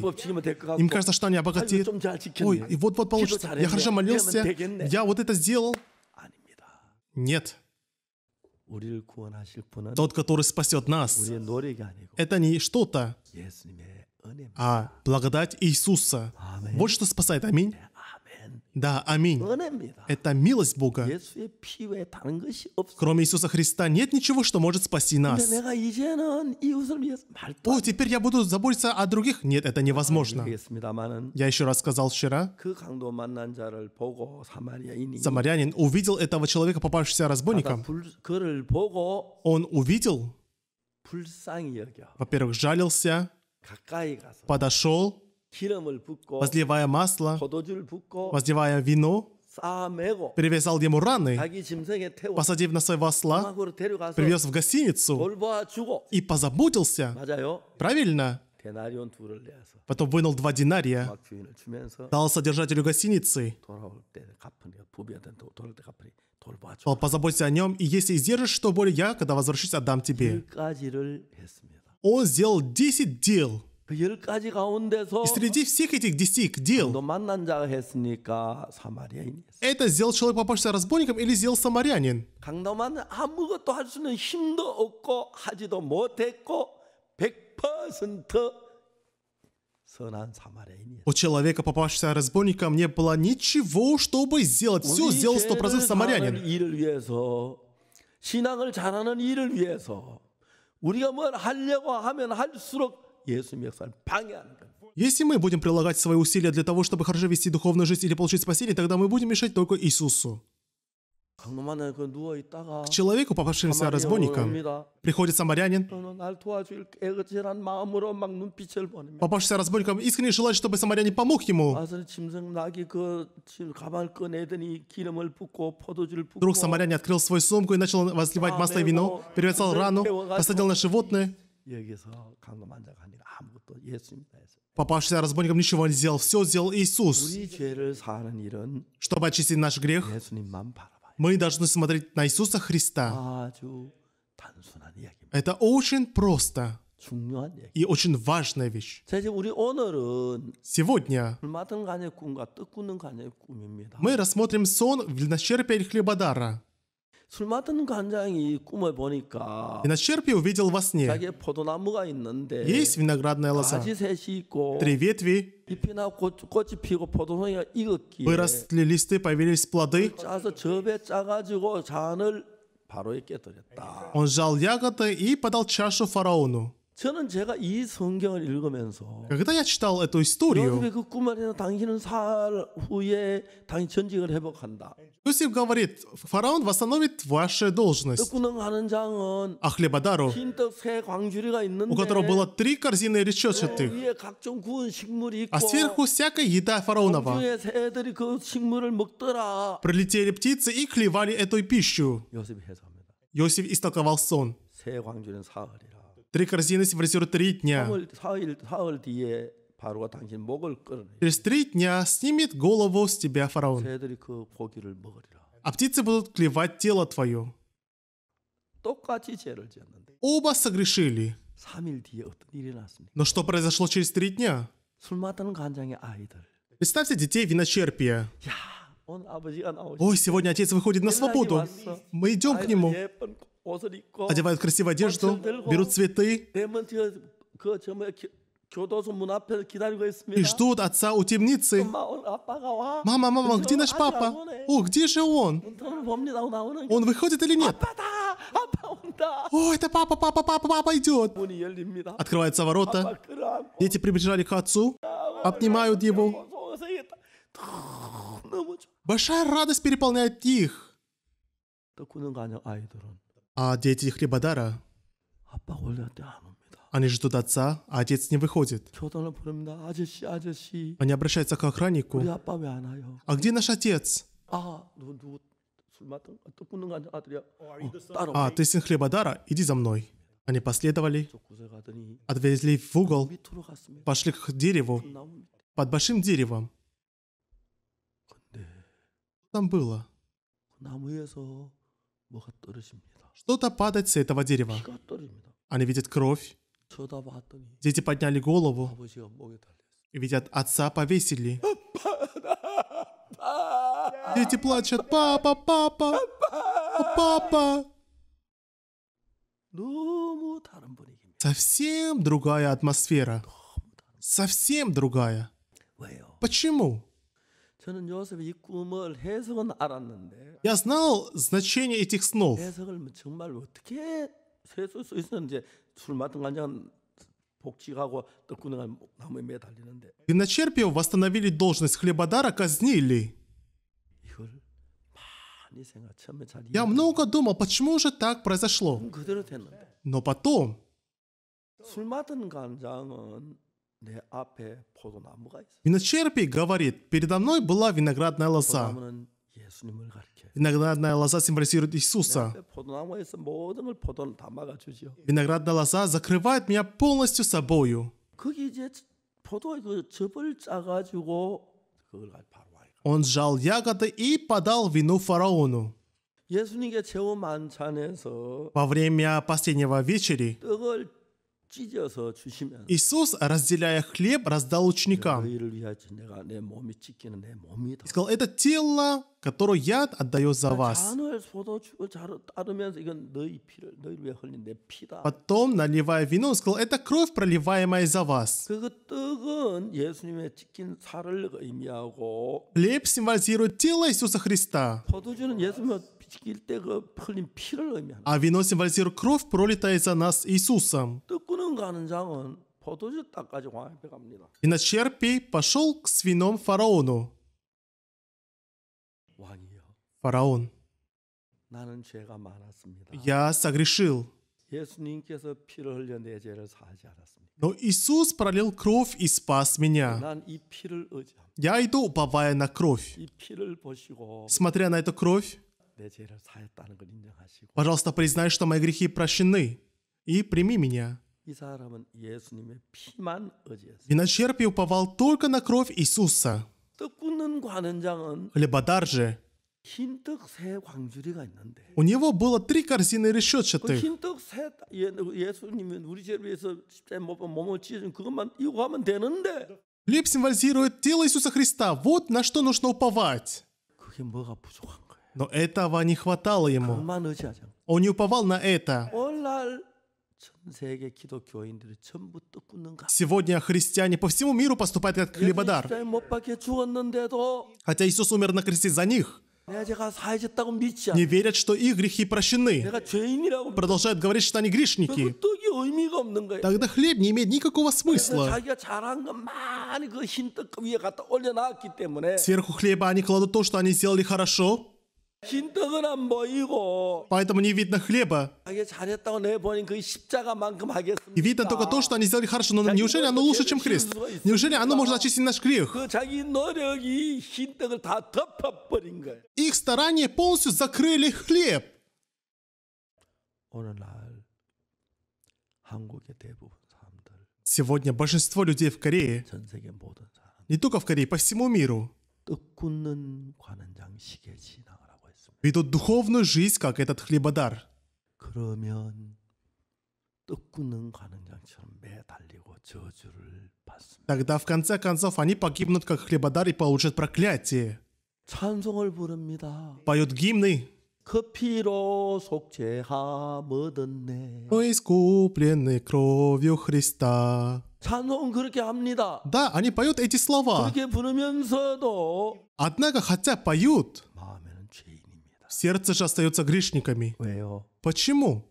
Им кажется, что они обогатеют. Ой, и вот-вот получится. Я хорошо молился. Я вот это сделал. Нет. Тот, который спасет нас, это не что-то, а благодать Иисуса. Вот что спасает. Аминь. Да, аминь. Это милость Бога. Кроме Иисуса Христа нет ничего, что может спасти нас. О, теперь я буду заботиться о других? Нет, это невозможно. Я еще раз сказал вчера, самарянин увидел этого человека, попавшегося разбойником. Он увидел, во-первых, жалился, подошел, возливая масло, возливая вино, перевязал ему раны, посадив на своего осла, привез в гостиницу и позаботился. Правильно. Потом вынул два динария, дал содержателю гостиницы. Дал позаботься о нем, и если издержишь что более, я, когда возвращусь, отдам тебе. Он сделал 10 дел – и среди всех этих десяти дел это сделал человек, попавшийся разбойником, или сделал самарянин. У человека, попавшегося разбойником, не было ничего, чтобы сделать. Все сделал сто процентов самарянин. 우리가 뭘 하려고 하면 할수록 если мы будем прилагать свои усилия для того, чтобы хорошо вести духовную жизнь или получить спасение, тогда мы будем мешать только Иисусу. К человеку, попавшимся разбойником, приходит самарянин, попавшийся разбойником, искренне желает, чтобы самарянин помог ему. Вдруг самарянин открыл свою сумку и начал возливать масло и вино, перевязал рану, посадил на животное, Попавшийся разбойником ничего не сделал, все сделал Иисус. Чтобы очистить наш грех, мы должны смотреть на Иисуса Христа. Это очень просто и очень важная вещь. Сегодня мы рассмотрим сон в начерпе хлебодара. И на Начерпи увидел во сне. Есть виноградная лоза. Три ветви. Выросли листы, появились плоды. Он сжал ягоды и подал чашу фараону. 저는 제가 이 성경을 읽으면서 Когда я читал эту историю, 요셉의 그꿈 당신은 살 후에 당신 전직을 회복한다. Иосиф говорит, фараон восстановит вашу должность. 떡구능하는 А хлебодару, у которого было три корзины 그 речетчатых, 위에 а сверху всякая еда фараонова. 공중의 Прилетели птицы и клевали эту пищу. 요셉이 Иосиф истолковал сон. 새 광주리는 Три корзины символизируют три дня. Через три дня снимет голову с тебя фараон. А птицы будут клевать тело твое. Оба согрешили. Но что произошло через три дня? Представьте детей виночерпия. Ой, сегодня отец выходит на свободу. Мы идем к нему одевают красивую одежду, берут цветы и ждут отца у темницы. «Мама, мама, где наш папа? О, где же он? Он выходит или нет?» «О, это папа, папа, папа, папа идет!» Открываются ворота. Дети прибежали к отцу, обнимают его. Большая радость переполняет их. А дети Хлебодара, ну, они ждут отца, а отец не выходит. Они обращаются к охраннику. А где наш отец? А, ты сын Хлебодара? Иди за мной. Они последовали, отвезли в угол, пошли к дереву, под большим деревом. Там было что-то падать с этого дерева. Они видят кровь. Дети подняли голову и видят отца повесили. Дети плачут, папа, папа, папа. Совсем другая атмосфера. Совсем другая. Почему? Я знал значение этих снов. Виночерпию восстановили должность хлебодара, казнили. Я много думал, почему же так произошло. Но потом... Виночерпий говорит, передо мной была виноградная лоза. Виноградная лоза символизирует Иисуса. Виноградная лоза закрывает меня полностью собою. Он сжал ягоды и подал вину фараону. Во время последнего вечери Иисус, разделяя хлеб, раздал ученикам. И сказал, это тело, которое я отдаю за вас. Потом, наливая вино, он сказал, это кровь, проливаемая за вас. Хлеб символизирует тело Иисуса Христа. А вино символизирует кровь, пролитая за нас Иисусом. И на черпи пошел к свином фараону. Фараон. Я согрешил. Но Иисус пролил кровь и спас меня. Я иду, уповая на кровь. Смотря на эту кровь, Пожалуйста, признай, что мои грехи прощены, и прими меня. Виночерпий уповал только на кровь Иисуса. Хлебодар же у него было три корзины решетчатых. Хлеб символизирует тело Иисуса Христа. Вот на что нужно уповать. Но этого не хватало ему. Он не уповал на это. Сегодня христиане по всему миру поступают как хлебодар. Хотя Иисус умер на кресте за них. Не верят, что их грехи прощены. Продолжают говорить, что они грешники. Тогда хлеб не имеет никакого смысла. Сверху хлеба они кладут то, что они сделали хорошо. Поэтому не видно хлеба. И видно только то, что они сделали хорошо. Но неужели оно лучше, чем Христ? Неужели оно может очистить наш грех? Их старания полностью закрыли хлеб. Сегодня большинство людей в Корее, не только в Корее, по всему миру, ведут духовную жизнь, как этот хлебодар. Тогда в конце концов они погибнут как хлебодар и получат проклятие. Поют гимны. Мы искуплены кровью Христа. Да, они поют эти слова. Однако, хотя поют, сердце же остается грешниками. Почему?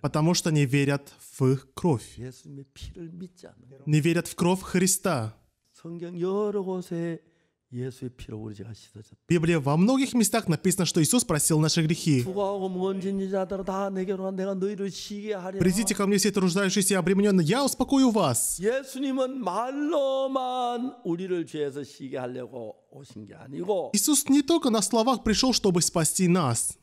Потому что не верят в их кровь. Не верят в кровь Христа. 성경 여러 곳에 Библия во многих местах написано, что Иисус просил наши грехи. «Придите ко мне все труждающиеся и обремененные, я успокою вас». Иисус не только на словах пришел, чтобы спасти нас.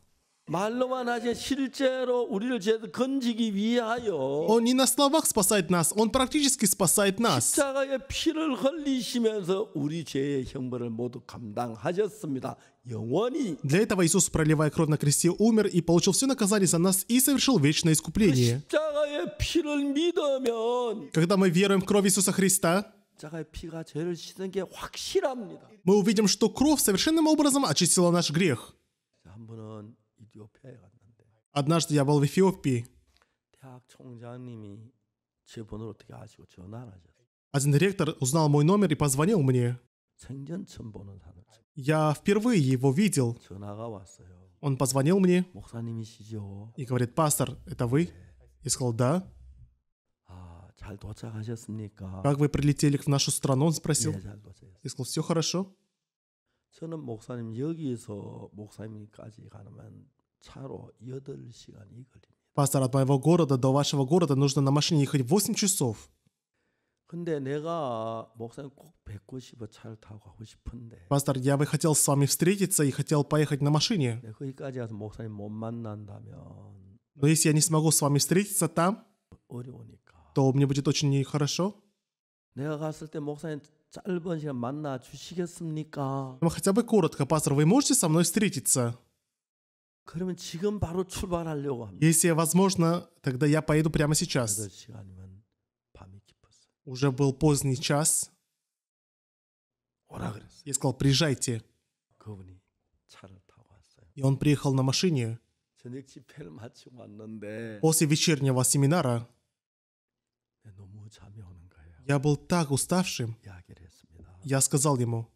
말로만 하지 실제로 우리를 건지기 위하여 Он не на словах спасает нас, он практически спасает нас. 십자가의 피를 흘리시면서 우리 죄의 형벌을 모두 감당하셨습니다. 영원히. Для этого Иисус, проливая кровь на кресте, умер и получил все наказание за нас и совершил вечное искупление. 십자가의 피를 믿으면 Когда мы веруем в кровь Иисуса Христа, мы увидим, что кровь совершенным образом очистила наш грех. 한 분은 에티오피아에 갔는데 Однажды я был в Эфиопии. 대학 총장님이 제 번호를 어떻게 아시고 전화를 하셨어요. Один директор узнал мой номер и позвонил мне. Я впервые его видел. Он позвонил мне и говорит, пастор, это вы? Я сказал, да. Как вы прилетели в нашу страну? Он спросил. Я сказал, все хорошо. Пастор, от моего города до вашего города нужно на машине ехать 8 часов. Пастор, я бы хотел с вами встретиться и хотел поехать на машине. Но если я не смогу с вами встретиться там, то мне будет очень нехорошо. Ну, хотя бы коротко, пастор, вы можете со мной встретиться? Если возможно, тогда я поеду прямо сейчас. Уже был поздний час. Я сказал, приезжайте. И он приехал на машине. После вечернего семинара я был так уставшим. Я сказал ему,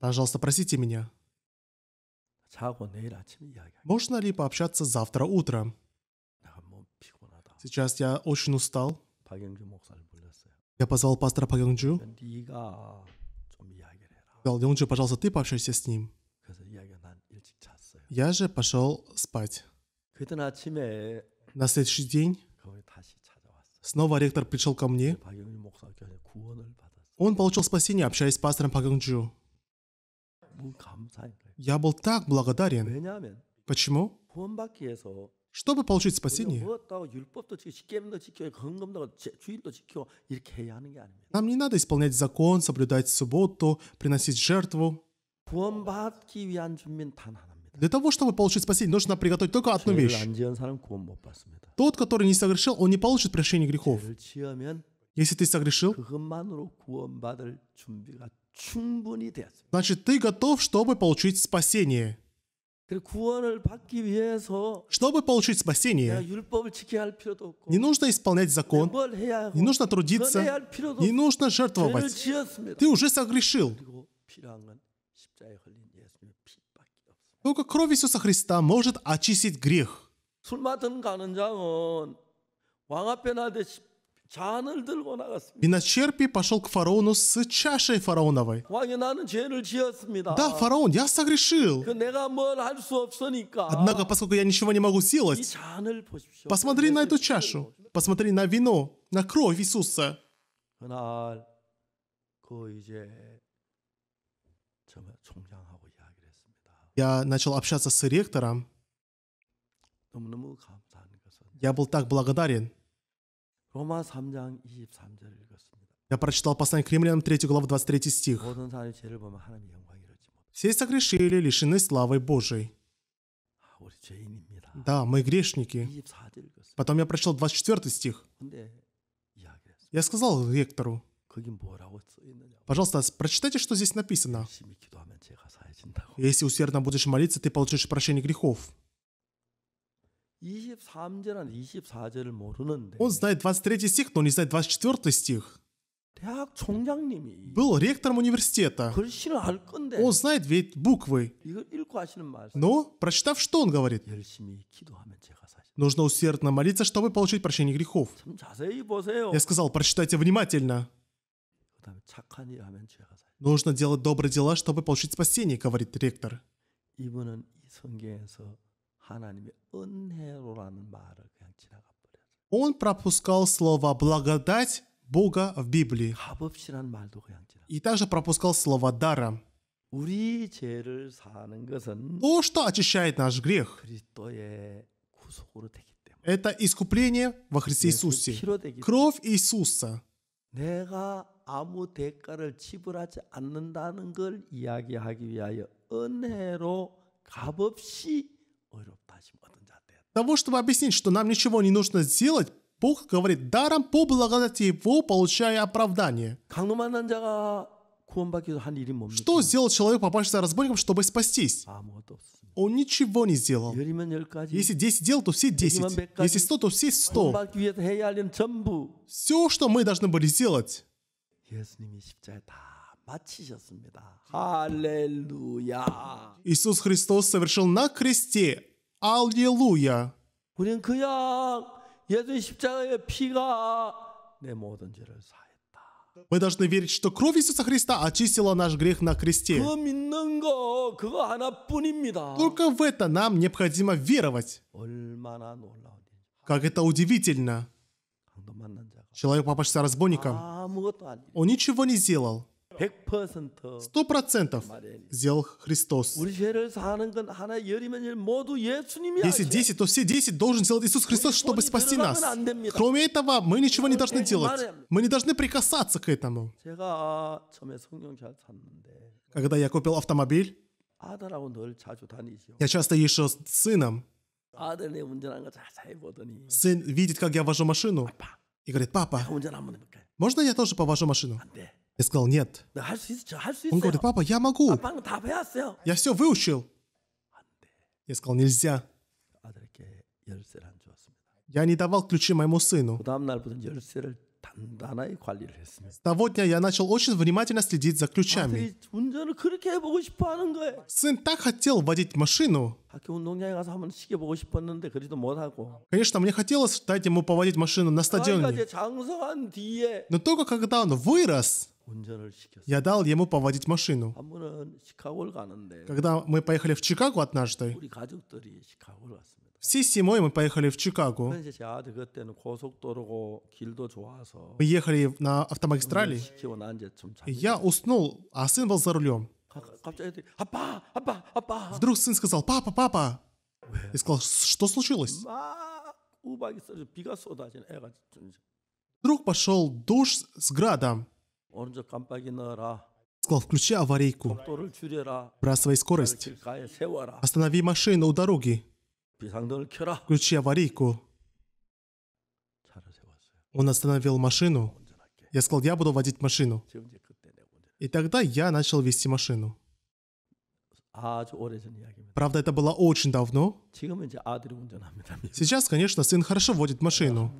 пожалуйста, простите меня. Можно ли пообщаться завтра утром? Сейчас я очень устал. Я позвал пастора Пак Йонджу. Сказал, Йонджу, пожалуйста, ты пообщайся с ним. Я же пошел спать. На следующий день снова ректор пришел ко мне. Он получил спасение, общаясь с пастором Пак Йонджу. Я был так благодарен. Почему? Чтобы получить спасение, нам не надо исполнять закон, соблюдать субботу, приносить жертву. Для того, чтобы получить спасение, нужно приготовить только одну вещь. Тот, который не согрешил, он не получит прощения грехов. Если ты согрешил, Значит, ты готов, чтобы получить спасение. Чтобы получить спасение, не нужно исполнять закон, не нужно трудиться, не нужно жертвовать. Ты уже согрешил. Только кровь Иисуса Христа может очистить грех. И на Начерпи пошел к фараону с чашей фараоновой. Да, фараон, я согрешил. Однако, поскольку я ничего не могу сделать, посмотри на эту чашу, посмотри на вино, на кровь Иисуса. Я начал общаться с ректором. Я был так благодарен. Я прочитал послание к римлянам 3 главу 23 стих. Все согрешили, лишены славы Божией. Да, мы грешники. Потом я прочитал 24 стих. Я сказал ректору, пожалуйста, прочитайте, что здесь написано. Если усердно будешь молиться, ты получишь прощение грехов. Он знает 23 стих, но не знает 24 стих. Был ректором университета. Он знает ведь буквы. Но, прочитав, что он говорит? Нужно усердно молиться, чтобы получить прощение грехов. Я сказал, прочитайте внимательно. Нужно делать добрые дела, чтобы получить спасение, говорит ректор. 하나님의 은혜로라는 말을 그냥 지나가 버렸어요. Он пропускал слово благодать Бога в Библии. 값없이란 말도 그냥 지나. И также пропускал слово дара. 우리 죄를 사는 것은 то, что очищает наш грех. 그리스도의 구속으로 되기 때문에. Это искупление во Христе Иисусе. Кровь Иисуса. 내가 아무 대가를 지불하지 않는다는 걸 이야기하기 위하여 은혜로 값없이 того, чтобы объяснить, что нам ничего не нужно сделать, Бог говорит, даром по благодати Его, получая оправдание. Что сделал человек, попавшийся разбойником, чтобы спастись? Он ничего не сделал. Если 10 дел, то все 10. Если 100, то все 100. Все, что мы должны были сделать, 마치셨습니다. 할렐루야. Иисус Христос совершил на кресте. Аллилуйя. 우리는 그냥 예수의 십자가의 피가 내 모든 죄를 사했다. Мы должны верить, что кровь Иисуса Христа очистила наш грех на кресте. Только в это нам необходимо веровать. Как это удивительно. Человек попался разбойником. Он ничего не сделал. Сто процентов сделал Христос. Если 10, то все 10 должен сделать Иисус Христос, чтобы спасти нас. Кроме этого, мы ничего не должны делать. Мы не должны прикасаться к этому. Когда я купил автомобиль, я часто езжу с сыном. Сын видит, как я вожу машину, и говорит, папа, можно я тоже повожу машину? Я сказал, нет. Он говорит, папа, я могу. А, я все выучил. Я сказал, нельзя. Я не давал ключи моему сыну. С того дня я начал очень внимательно следить за ключами. Сын так хотел водить машину. Конечно, мне хотелось дать ему поводить машину на стадионе. Но только когда он вырос, я дал ему поводить машину. Когда мы поехали в Чикаго однажды, всей семьей мы поехали в Чикаго. Мы ехали на автомагистрали. Я уснул, а сын был за рулем. Вдруг сын сказал, папа, папа. И сказал, что случилось? Вдруг пошел дождь с градом. Сказал, включи аварийку, бросай скорость, останови машину у дороги, включи аварийку. Он остановил машину. Я сказал, я буду водить машину. И тогда я начал вести машину. Правда, это было очень давно. Сейчас, конечно, сын хорошо водит машину.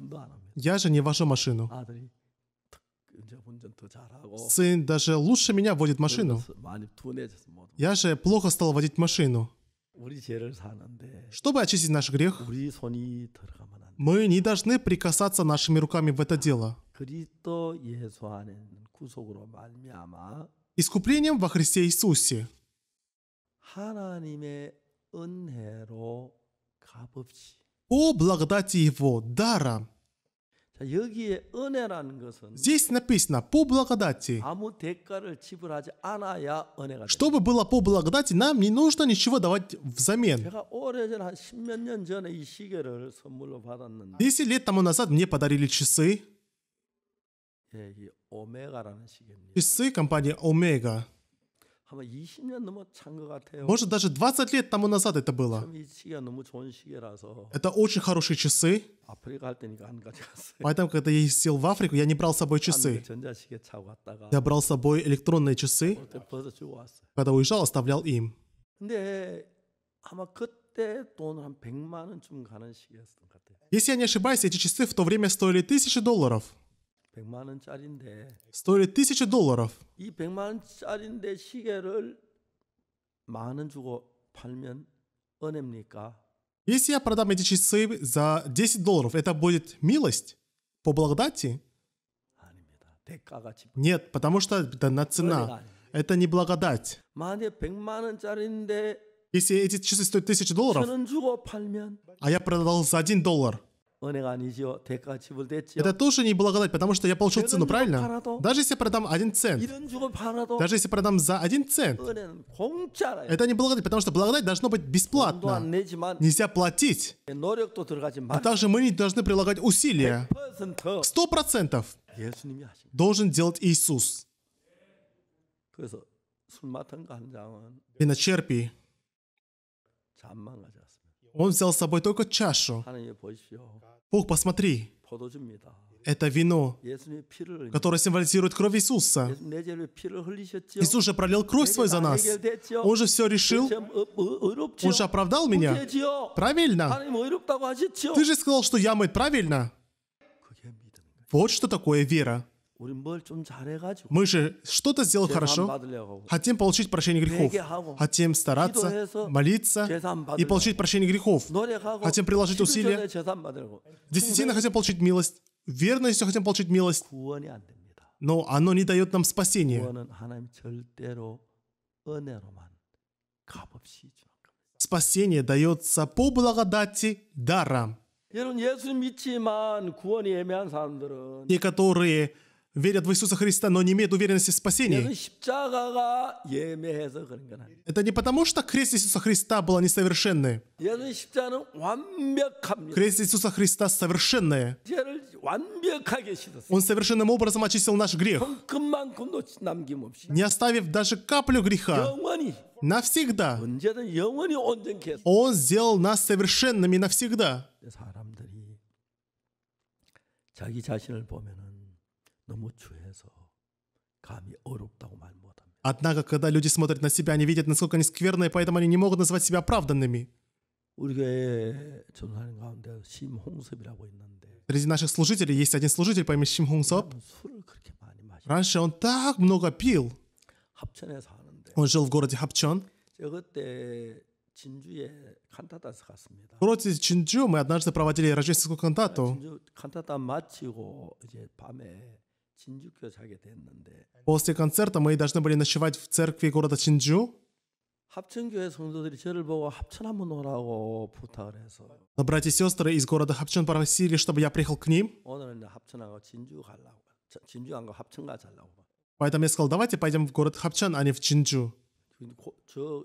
Я же не вожу машину. Сын даже лучше меня водит машину. Я же плохо стал водить машину. Чтобы очистить наш грех, мы не должны прикасаться нашими руками в это дело. Искуплением во Христе Иисусе. По благодати Его, дара, Здесь написано «по благодати». Чтобы было по благодати, нам не нужно ничего давать взамен. Десять лет тому назад мне подарили часы. Часы компании «Омега». Может, даже 20 лет тому назад это было. Это очень хорошие часы. Поэтому, когда я ездил в Африку, я не брал с собой часы. Я брал с собой электронные часы. Когда уезжал, оставлял им. Если я не ошибаюсь, эти часы в то время стоили тысячи долларов. 100만 стоит 1000 долларов. 이 100만 원짜리인데 Если я продам эти часы за 10 долларов, это будет милость по благодати? Нет, потому что дана цена. Это не благодать. Если эти часы стоят тысячи долларов, а я продал за один доллар, это тоже не благодать, потому что я получил цену, правильно? Даже если я продам один цент, даже если продам за один цент, это не благодать, потому что благодать должно быть бесплатно. Нельзя платить. А также мы не должны прилагать усилия. Сто процентов должен делать Иисус. Виночерпий. Он взял с собой только чашу. Бог, посмотри. Это вино, которое символизирует кровь Иисуса. Иисус же пролил кровь свою за нас. Он же все решил. Он же оправдал меня. Правильно. Ты же сказал, что я мыт. Правильно. Вот что такое вера. Мы же что-то сделали хорошо, хотим получить прощение грехов, хотим стараться, молиться и получить прощение грехов, хотим приложить усилия, действительно хотим получить милость, верно, верностью хотим получить милость, но оно не дает нам спасения. Спасение дается по благодати даром. Те, которые верят в Иисуса Христа, но не имеют уверенности в спасении. Это не потому, что крест Иисуса Христа был несовершенный. Крест Иисуса Христа совершенный. Он совершенным образом очистил наш грех, не оставив даже каплю греха. Навсегда. Он сделал нас совершенными навсегда. 자기 자신을 보면은 너무 취해서 감히 어렵다고 말 못합니다. Однако, когда люди смотрят на себя, они видят, насколько они скверные, поэтому они не могут называть себя оправданными. Среди наших служителей есть один служитель по имени Шим Хунсоп. Раньше он так много пил. Он жил в городе Хапчон. В городе Чинджу мы однажды проводили рождественскую кантату. После концерта мы должны были ночевать в церкви города Чинджу. Но братья и сестры из города Хапчон просили, чтобы я приехал к ним. Поэтому я сказал, давайте пойдем в город Хапчон, а не в Чинджу. Но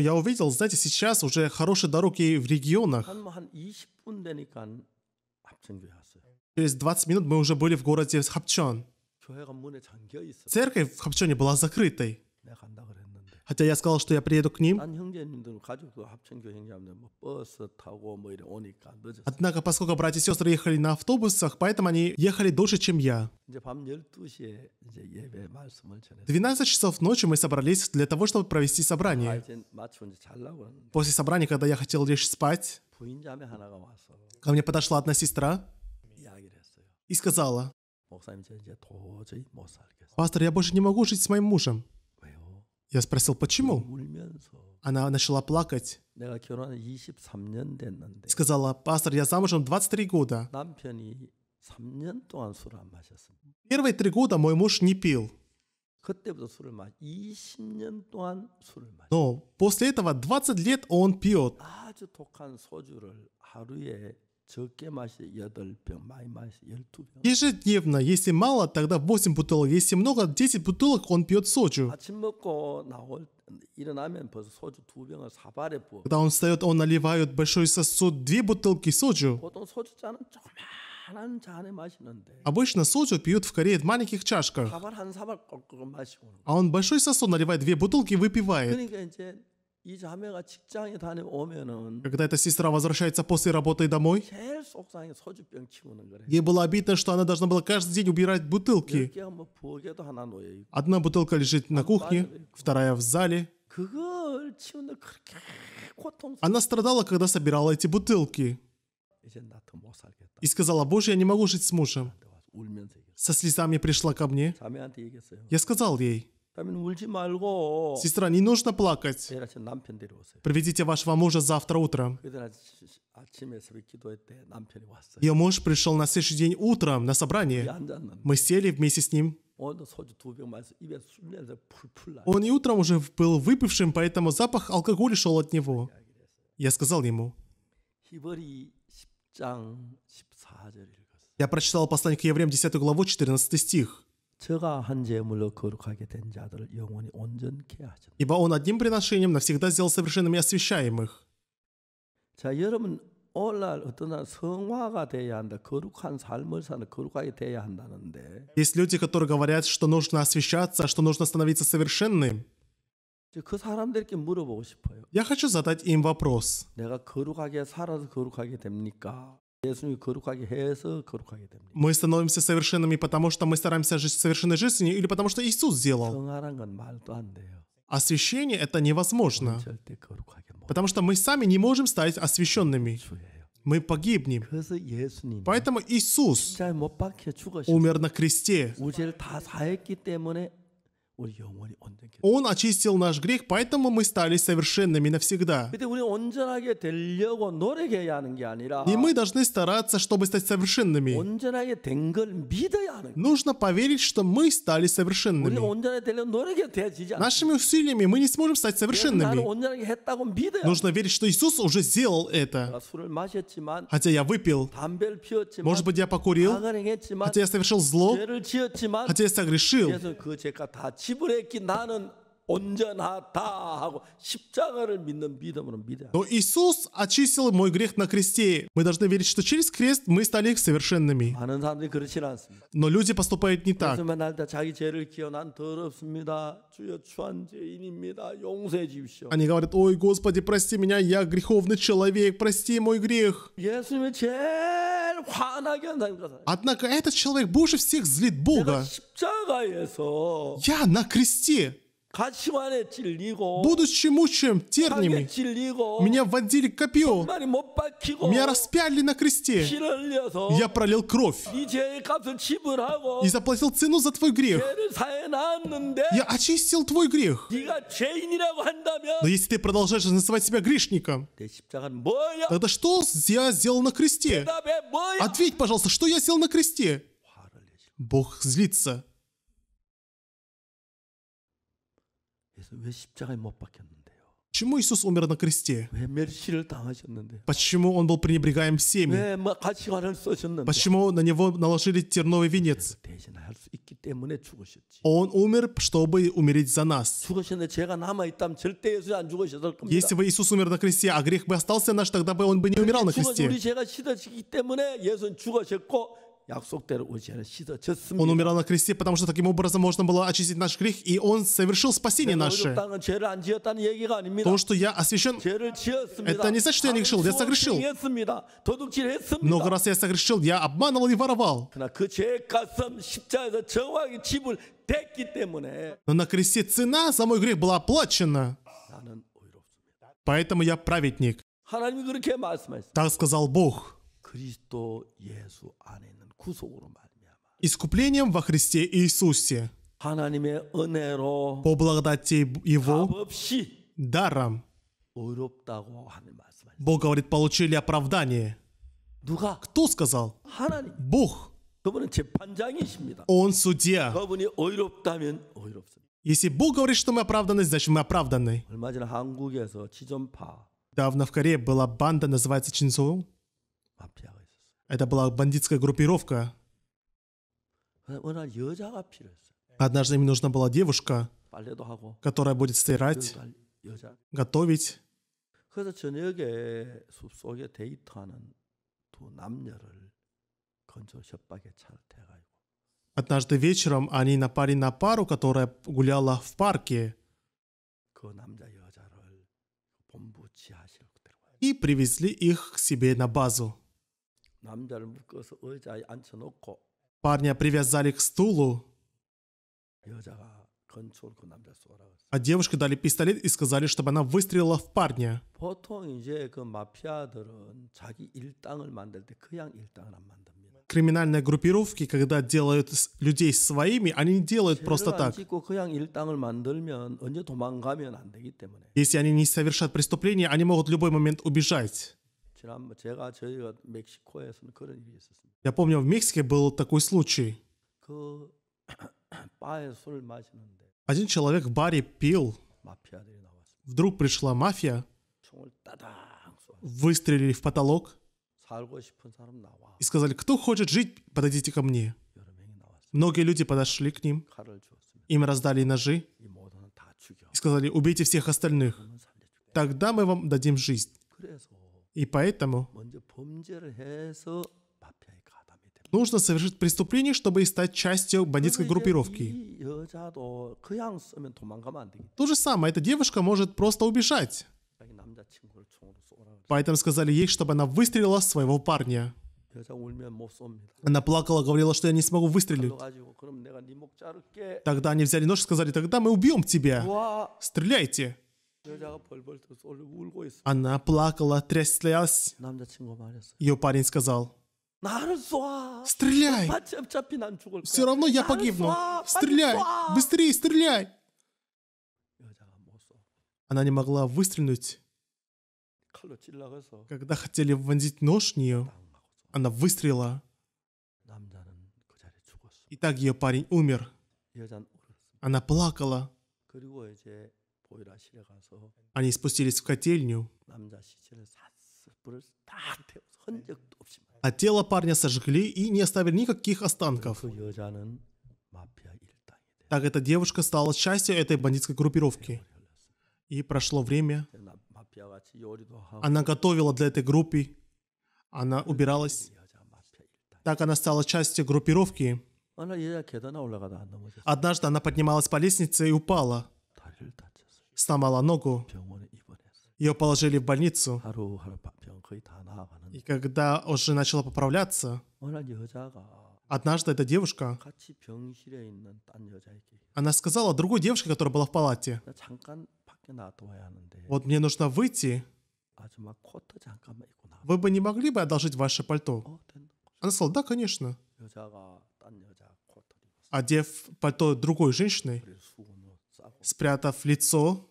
я увидел, знаете, сейчас уже хорошие дороги в регионах. Через 20 минут мы уже были в городе Хапчон. Церковь в Хапчоне была закрытой. Хотя я сказал, что я приеду к ним. Однако, поскольку братья и сестры ехали на автобусах, поэтому они ехали дольше, чем я. 12 часов ночи мы собрались для того, чтобы провести собрание. После собрания, когда я хотел лишь спать, ко мне подошла одна сестра и сказала, «Пастор, я больше не могу жить с моим мужем». Я спросил, почему? Она начала плакать. Сказала, пастор, я замужем 23 года. Первые три года мой муж не пил. Но после этого 20 лет он пьет. Ежедневно, если мало, тогда 8 бутылок, если много, 10 бутылок он пьет соджу. Когда он встает, он наливает большой сосуд, две бутылки соджу. Обычно соджу пьют в Корее в маленьких чашках. А он большой сосуд наливает две бутылки и выпивает. Когда эта сестра возвращается после работы домой, ей было обидно, что она должна была каждый день убирать бутылки. Одна бутылка лежит на кухне, вторая в зале. Она страдала, когда собирала эти бутылки. И сказала, «Боже, я не могу жить с мужем». Со слезами пришла ко мне. Я сказал ей, Сестра, не нужно плакать. Приведите вашего мужа завтра утром. Ее муж пришел на следующий день утром на собрание. Мы сели вместе с ним. Он и утром уже был выпившим, поэтому запах алкоголя шел от него. Я сказал ему. Я прочитал послание к евреям 10 главу 14 стих. Ибо Он одним приношением навсегда сделал совершенными освящаемых. 자, 여러분 오늘날 어떤 성화가 돼야 한다. 거룩한 삶을 사는 거룩하게 돼야 한다는데. Есть люди, которые говорят, что нужно освящаться, что нужно становиться совершенным. 그 사람들께 물어보고 싶어요. Я хочу задать им вопрос. 내가 거룩하게 살아서 거룩하게 됩니까? Мы становимся совершенными, потому что мы стараемся жить совершенной жизнью, или потому что Иисус сделал. Освящение это невозможно, потому что мы сами не можем стать освященными. Мы погибнем. Поэтому Иисус умер на кресте. Он очистил наш грех, поэтому мы стали совершенными навсегда. И мы должны стараться, чтобы стать совершенными. Нужно поверить, что мы стали совершенными. Нашими усилиями мы не сможем стать совершенными. Нужно верить, что Иисус уже сделал это. Хотя я выпил, может быть, я покурил, хотя я совершил зло, хотя я согрешил. 히브했기 나는 온전하다 하고 십자가를 믿는 믿음으로 믿어야. Но Иисус очистил мой грех на кресте. Мы должны верить, что через крест мы стали совершенными. 많은 사람들이 그렇지 않습니다. Но люди поступают не так. 그래서 맨날 자기 죄를 기어 난 더럽습니다. 주여 추한 죄인입니다. 용서해 주십시오. Они говорят, ой, Господи, прости меня, я греховный человек, прости мой грех. 예수님이 제일 화나게 한 사람입니다. Однако этот человек больше всех злит Бога. 십자가에서 Я на кресте Будучи мучаем тернями, меня вводили копье, меня распяли на кресте. Я пролил кровь и заплатил цену за твой грех. Я очистил твой грех. Но если ты продолжаешь называть себя грешником, тогда что я сделал на кресте? Ответь, пожалуйста, что я сделал на кресте? Бог злится. Почему Иисус умер на кресте? Почему Он был пренебрегаем всеми? Почему на Него наложили терновый венец? Он умер, чтобы умереть за нас. Если бы Иисус умер на кресте, а грех бы остался наш, тогда бы Он бы не умирал на кресте. Он умирал на кресте, потому что таким образом можно было очистить наш грех, и Он совершил спасение наше. То, что я освящен, это не значит, что я не грешил, я согрешил. Много раз я согрешил, я обманывал и воровал. Но на кресте цена за мой грех была оплачена. Поэтому я праведник. Так сказал Бог. 그리스도 예수 искуплением во Христе Иисусе по благодати Его даром. Бог говорит, получили оправдание. Кто сказал? Бог. Он судья. Если Бог говорит, что мы оправданы, значит мы оправданы. Давно в Корее была банда, называется Чинзоу. Это была бандитская группировка. Э, Однажды им нужна была девушка, которая будет стирать, готовить. Однажды вечером они напали на пару, которая гуляла в парке. И привезли их к себе на базу. Парня привязали к стулу, а девушке дали пистолет и сказали, чтобы она выстрелила в парня. Криминальные группировки, когда делают людей своими, они не делают просто так. Если они не совершат преступления, они могут в любой момент убежать. Я помню, в Мексике был такой случай. Один человек в баре пил, вдруг пришла мафия, выстрелили в потолок и сказали, кто хочет жить, подойдите ко мне. Многие люди подошли к ним, им раздали ножи и сказали, убейте всех остальных, тогда мы вам дадим жизнь. И поэтому нужно совершить преступление, чтобы стать частью бандитской группировки. То же самое, эта девушка может просто убежать. Поэтому сказали ей, чтобы она выстрелила своего парня. Она плакала, говорила, что я не смогу выстрелить. Тогда они взяли нож и сказали, тогда мы убьем тебя. Стреляйте. Она плакала, тряслась. Ее парень сказал, «Стреляй! Все равно я погибну! Стреляй! Быстрее стреляй!» Она не могла выстрелить. Когда хотели вонзить нож в нее, она выстрелила. И так ее парень умер. Она плакала. Они спустились в котельню, а тело парня сожгли и не оставили никаких останков. Так эта девушка стала частью этой бандитской группировки. И прошло время. Она готовила для этой группы. Она убиралась. Так она стала частью группировки. Однажды она поднималась по лестнице и упала сломала ногу. Ее положили в больницу. И когда уже начала поправляться, однажды эта девушка, она сказала другой девушке, которая была в палате, вот мне нужно выйти, вы бы не могли бы одолжить ваше пальто? Она сказала, да, конечно. Одев пальто другой женщины, спрятав лицо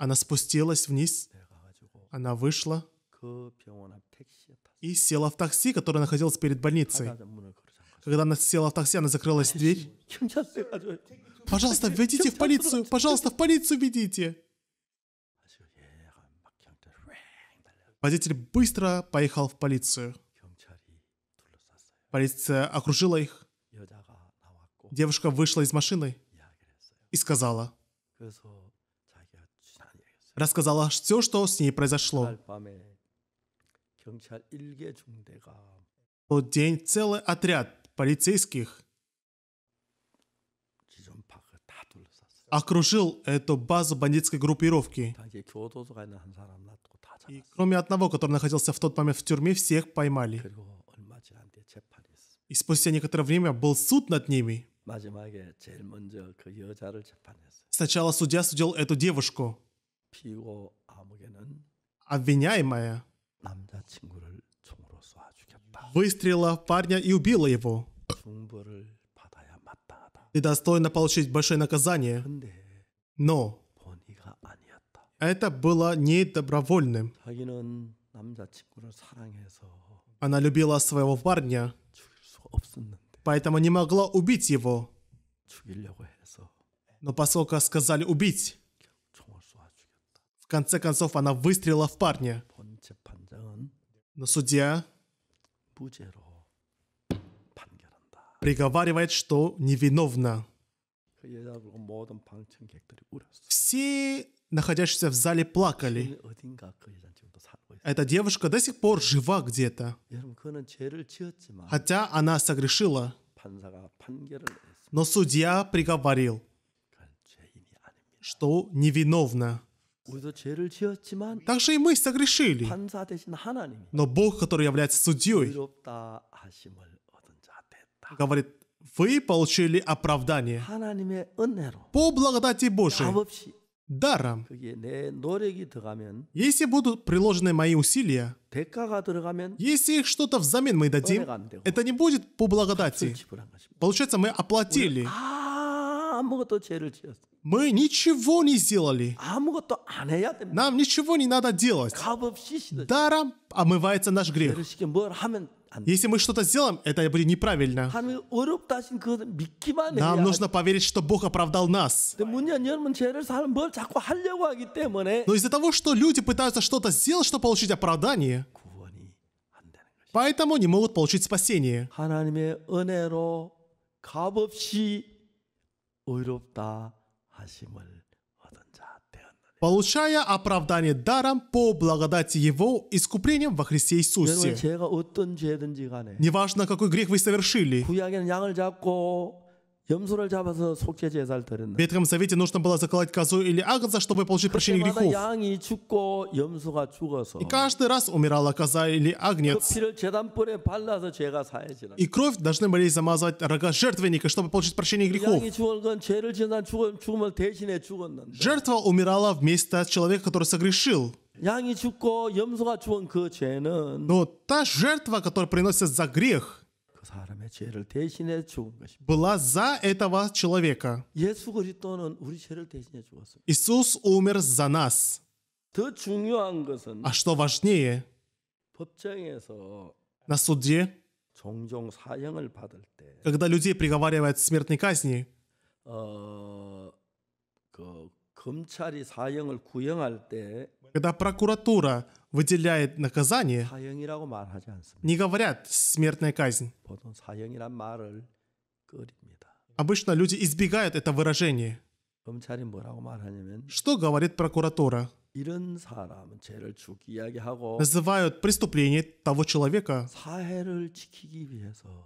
она спустилась вниз, она вышла и села в такси, которое находилось перед больницей. Когда она села в такси, она закрылась дверь. «Пожалуйста, введите в полицию! Пожалуйста, в полицию введите. Водитель быстро поехал в полицию. Полиция окружила их. Девушка вышла из машины и сказала, рассказала все, что с ней произошло. В тот день целый отряд полицейских окружил эту базу бандитской группировки. И кроме одного, который находился в тот момент в тюрьме, всех поймали. И спустя некоторое время был суд над ними. Сначала судья судил эту девушку. 피고 아무개는 обвиняемая 남자친구를 выстрела в парня и убила его. Ты достойна получить большое наказание. Но это было не добровольным. Она любила своего парня, поэтому не могла убить его. Но поскольку сказали убить, конце концов, она выстрелила в парня. Но судья приговаривает, что невиновна. Все, находящиеся в зале, плакали. Эта девушка до сих пор жива где-то. Хотя она согрешила. Но судья приговорил, что невиновна. Также и мы согрешили. Но Бог, который является судьей, говорит, вы получили оправдание по благодати Божией, даром. Если будут приложены мои усилия, если их что-то взамен мы дадим, это не будет по благодати. Получается, мы оплатили. 아무것도 죄를 지었어. Мы ничего не сделали. Нам ничего не надо делать. Даром омывается наш грех. Если мы что-то сделаем, это будет неправильно. Нам нужно поверить, что Бог оправдал нас. Но из-за того, что люди пытаются что-то сделать, чтобы получить оправдание, поэтому не могут получить спасение. 의롭다 하심을 얻은 자 되었느니라. Получая оправдание даром по благодати Его искуплением во Христе Иисусе. Неважно, какой грех вы совершили. 구약에는 양을 잡고 в Ветхом Завете нужно было заколоть козу или агнца, чтобы получить прощение грехов. И каждый раз умирала коза или агнец. И кровь должны были замазывать рога жертвенника, чтобы получить прощение грехов. Жертва умирала вместо человека, который согрешил. Но та жертва, которая приносит за грех, была за этого человека. Иисус умер за нас. А что важнее, на суде, когда людей приговаривают к смертной казни, когда прокуратура выделяет наказание, не говорят «смертная казнь». Обычно люди избегают это выражение. Что говорит прокуратура? Называют преступление того человека.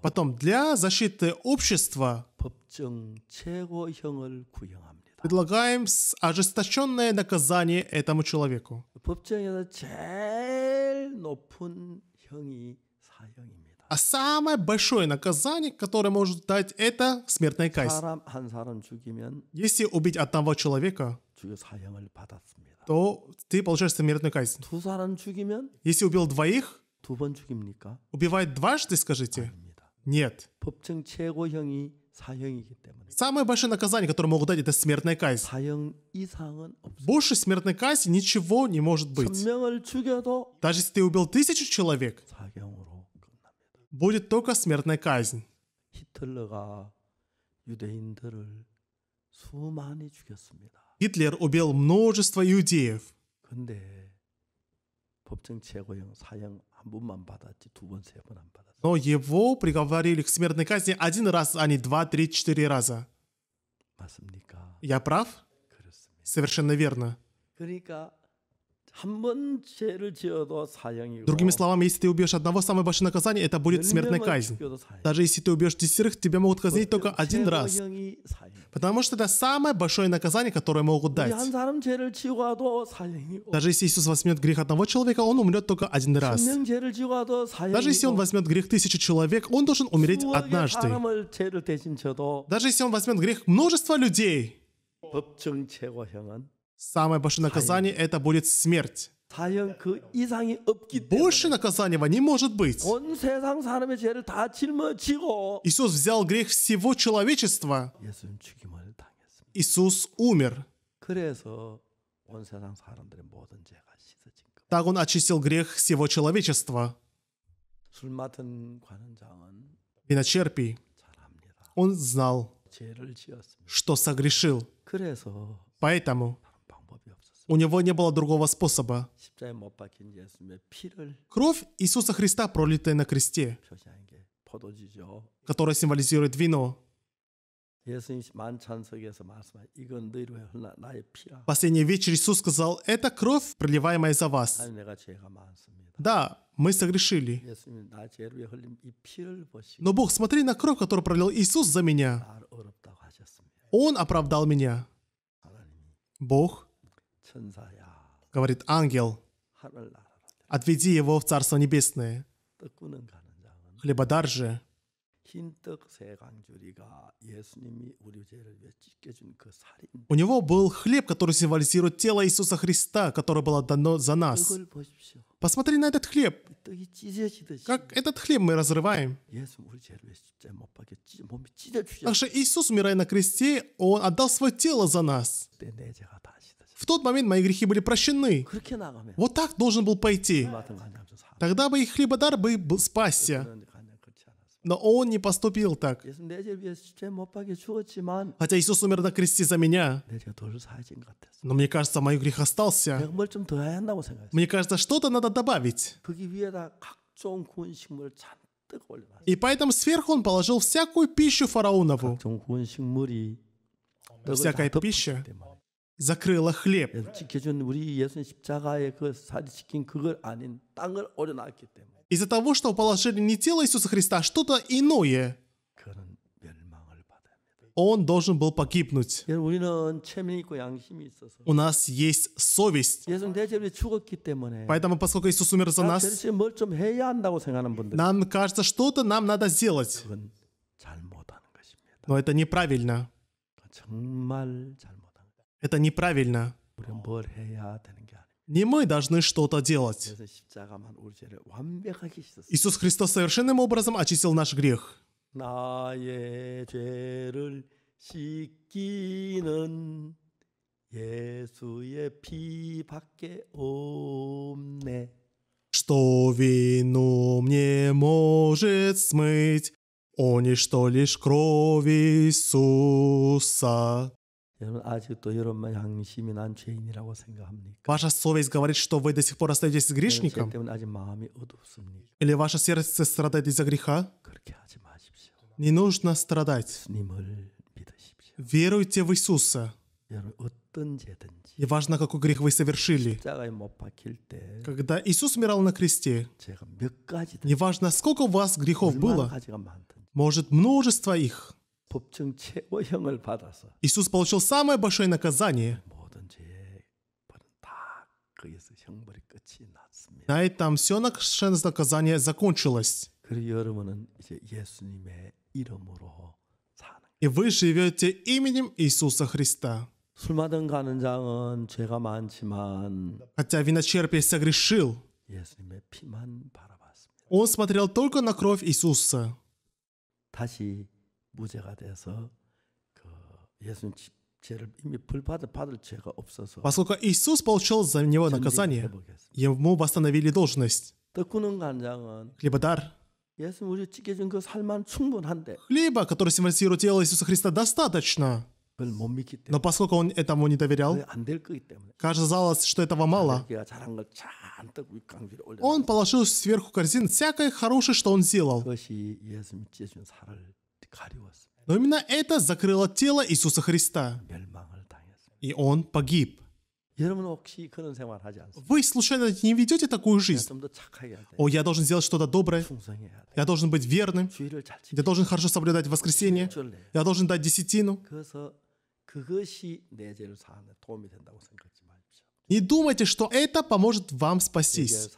Потом для защиты общества Предлагаем ожесточенное наказание этому человеку. А самое большое наказание, которое может дать, это смертная казнь. Если убить одного человека, то ты получаешь смертную казнь. Если убил двоих, убивает дважды, скажите? Нет. 사형이기 때문에. Самое большое наказание, которое могут дать, это смертная казнь. 사형 이상은 없어. Больше смертной казни ничего не может быть. 명을 죽여도 Даже если ты убил тысячу человек, 사형으로 끝납니다. будет только смертная казнь. 히틀러가 유대인들을 수많이 죽였습니다. Гитлер убил множество иудеев. 근데 법정 최고형 사형 한 번만 받았지 두 받았어. Но его приговорили к смертной казни один раз, а не два, три, четыре раза. 맞습니까? Я прав? 그렇습니다. Совершенно верно. 그러니까 Другими словами, если ты убьешь одного, самое большое наказание это будет смертная казнь. Даже если ты убьешь десятерых, тебя могут казнить только один раз. Потому что это самое большое наказание, которое могут дать. Даже если Иисус возьмет грех одного человека, он умрет только один раз. Даже если он возьмет грех тысячи человек, он должен умереть однажды. Даже если он возьмет грех множества людей, Самое большое наказание – это будет смерть. 과연 그 이상이 없기 Больше наказания не может быть. Иисус взял грех всего человечества. Иисус умер. Так он очистил грех всего человечества. 술 맡은 виночерпий. Он знал, что согрешил. Поэтому у него не было другого способа. Кровь Иисуса Христа, пролитая на кресте, которая символизирует вино. Последний вечер Иисус сказал, это кровь, проливаемая за вас. Да, мы согрешили. Но Бог, смотри на кровь, которую пролил Иисус за меня. Он оправдал меня. Бог Говорит ангел, отведи его в Царство Небесное. Хлебодар же, у него был хлеб, который символизирует тело Иисуса Христа, которое было дано за нас. Посмотри на этот хлеб. Как этот хлеб мы разрываем. Так что Иисус, умирая на кресте, Он отдал свое тело за нас. В тот момент мои грехи были прощены. Вот так должен был пойти. Тогда бы их либо дар бы спасся. Но он не поступил так. Хотя Иисус умер на кресте за меня. Но мне кажется, мой грех остался. Мне кажется, что-то надо добавить. И поэтому сверху он положил всякую пищу фараонову. Всякая пища закрыла хлеб. Из-за того, что положили не тело Иисуса Христа, а что-то иное, он должен был погибнуть. У нас есть совесть. Поэтому, поскольку Иисус умер за нас, нам кажется, что-то нам надо сделать. Но это неправильно. Это неправильно. Не мы должны что-то делать. Иисус Христос совершенным образом очистил наш грех. Что вину мне может смыть, о ничто лишь кровь Иисуса. 여러분 아직도 여러분만 Ваша совесть говорит, что вы до сих пор остаетесь грешником? Или ваше сердце страдает из-за греха? Не нужно страдать. Веруйте в Иисуса. И важно, какой грех вы совершили. Когда Иисус умирал на кресте, неважно, сколько у вас грехов было, может, множество их. Иисус получил самое большое наказание. На этом все наше наказание закончилось. И вы живете именем Иисуса Христа. Хотя виночерпий согрешил, он смотрел только на кровь Иисуса. 다시 무죄가 돼서 그 예수님 Поскольку Иисус получил за него наказание, ему восстановили должность. Либо дар, хлебодар 예수 우리 찢겨준 그 살만 который символизирует тело Иисуса Христа, достаточно. Но поскольку он этому не доверял, казалось, что этого мало, он положил сверху корзин всякое хорошее, что он сделал. Но именно это закрыло тело Иисуса Христа. И он погиб. Вы случайно не ведете такую жизнь? О, я должен сделать что-то доброе. Я должен быть верным. Я должен хорошо соблюдать воскресенье. Я должен дать десятину. Не думайте, что это поможет вам спастись.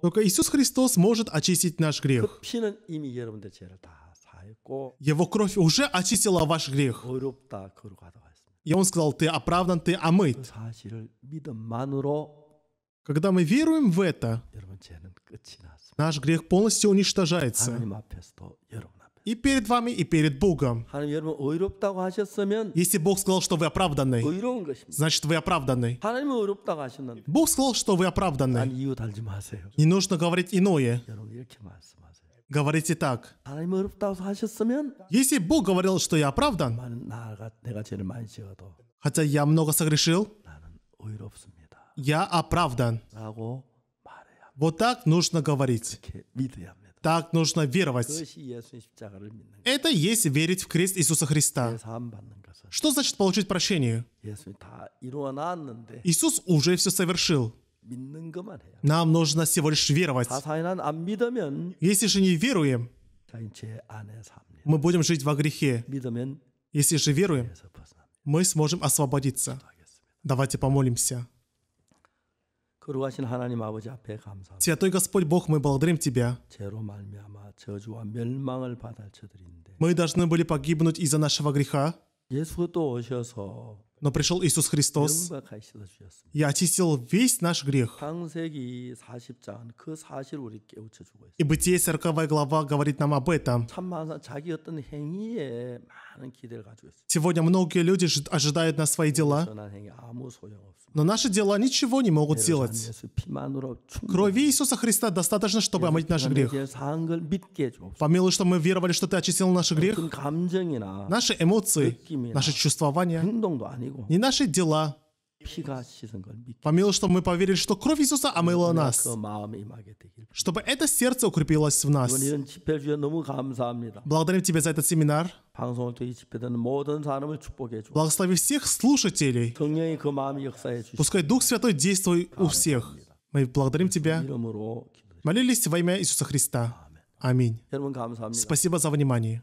Только Иисус Христос может очистить наш грех. Его кровь уже очистила ваш грех. И Он сказал, ты оправдан, ты омыт. Когда мы веруем в это, наш грех полностью уничтожается и перед вами, и перед Богом. Если Бог сказал, что вы оправданы, значит вы оправданы. Бог сказал, что вы оправданы. Не нужно говорить иное. Говорите так. Если Бог говорил, что я оправдан, хотя я много согрешил, я оправдан. Вот так нужно говорить. Так нужно веровать. Это есть верить в крест Иисуса Христа. Что значит получить прощение? Иисус уже все совершил. Нам нужно всего лишь веровать. Если же не веруем, мы будем жить во грехе. Если же веруем, мы сможем освободиться. Давайте помолимся. Святой Господь Бог, мы благодарим Тебя. Мы должны были погибнуть из-за нашего греха. 예수도 오셔서 но пришел Иисус Христос и очистил весь наш грех. И Бытие 40 глава говорит нам об этом. Сегодня многие люди ожидают на свои дела, но наши дела ничего не могут сделать. Крови Иисуса Христа достаточно, чтобы омыть наш грех. Помилуй, что мы веровали, что Ты очистил наш грех, наши эмоции, наши чувствования, не наши дела. Помилуй, что мы поверили, что кровь Иисуса омыла нас, чтобы это сердце укрепилось в нас. Благодарим Тебя за этот семинар. Благослови всех слушателей. Пускай Дух Святой действует у всех. Мы благодарим Тебя. Молились во имя Иисуса Христа. Аминь. Спасибо за внимание.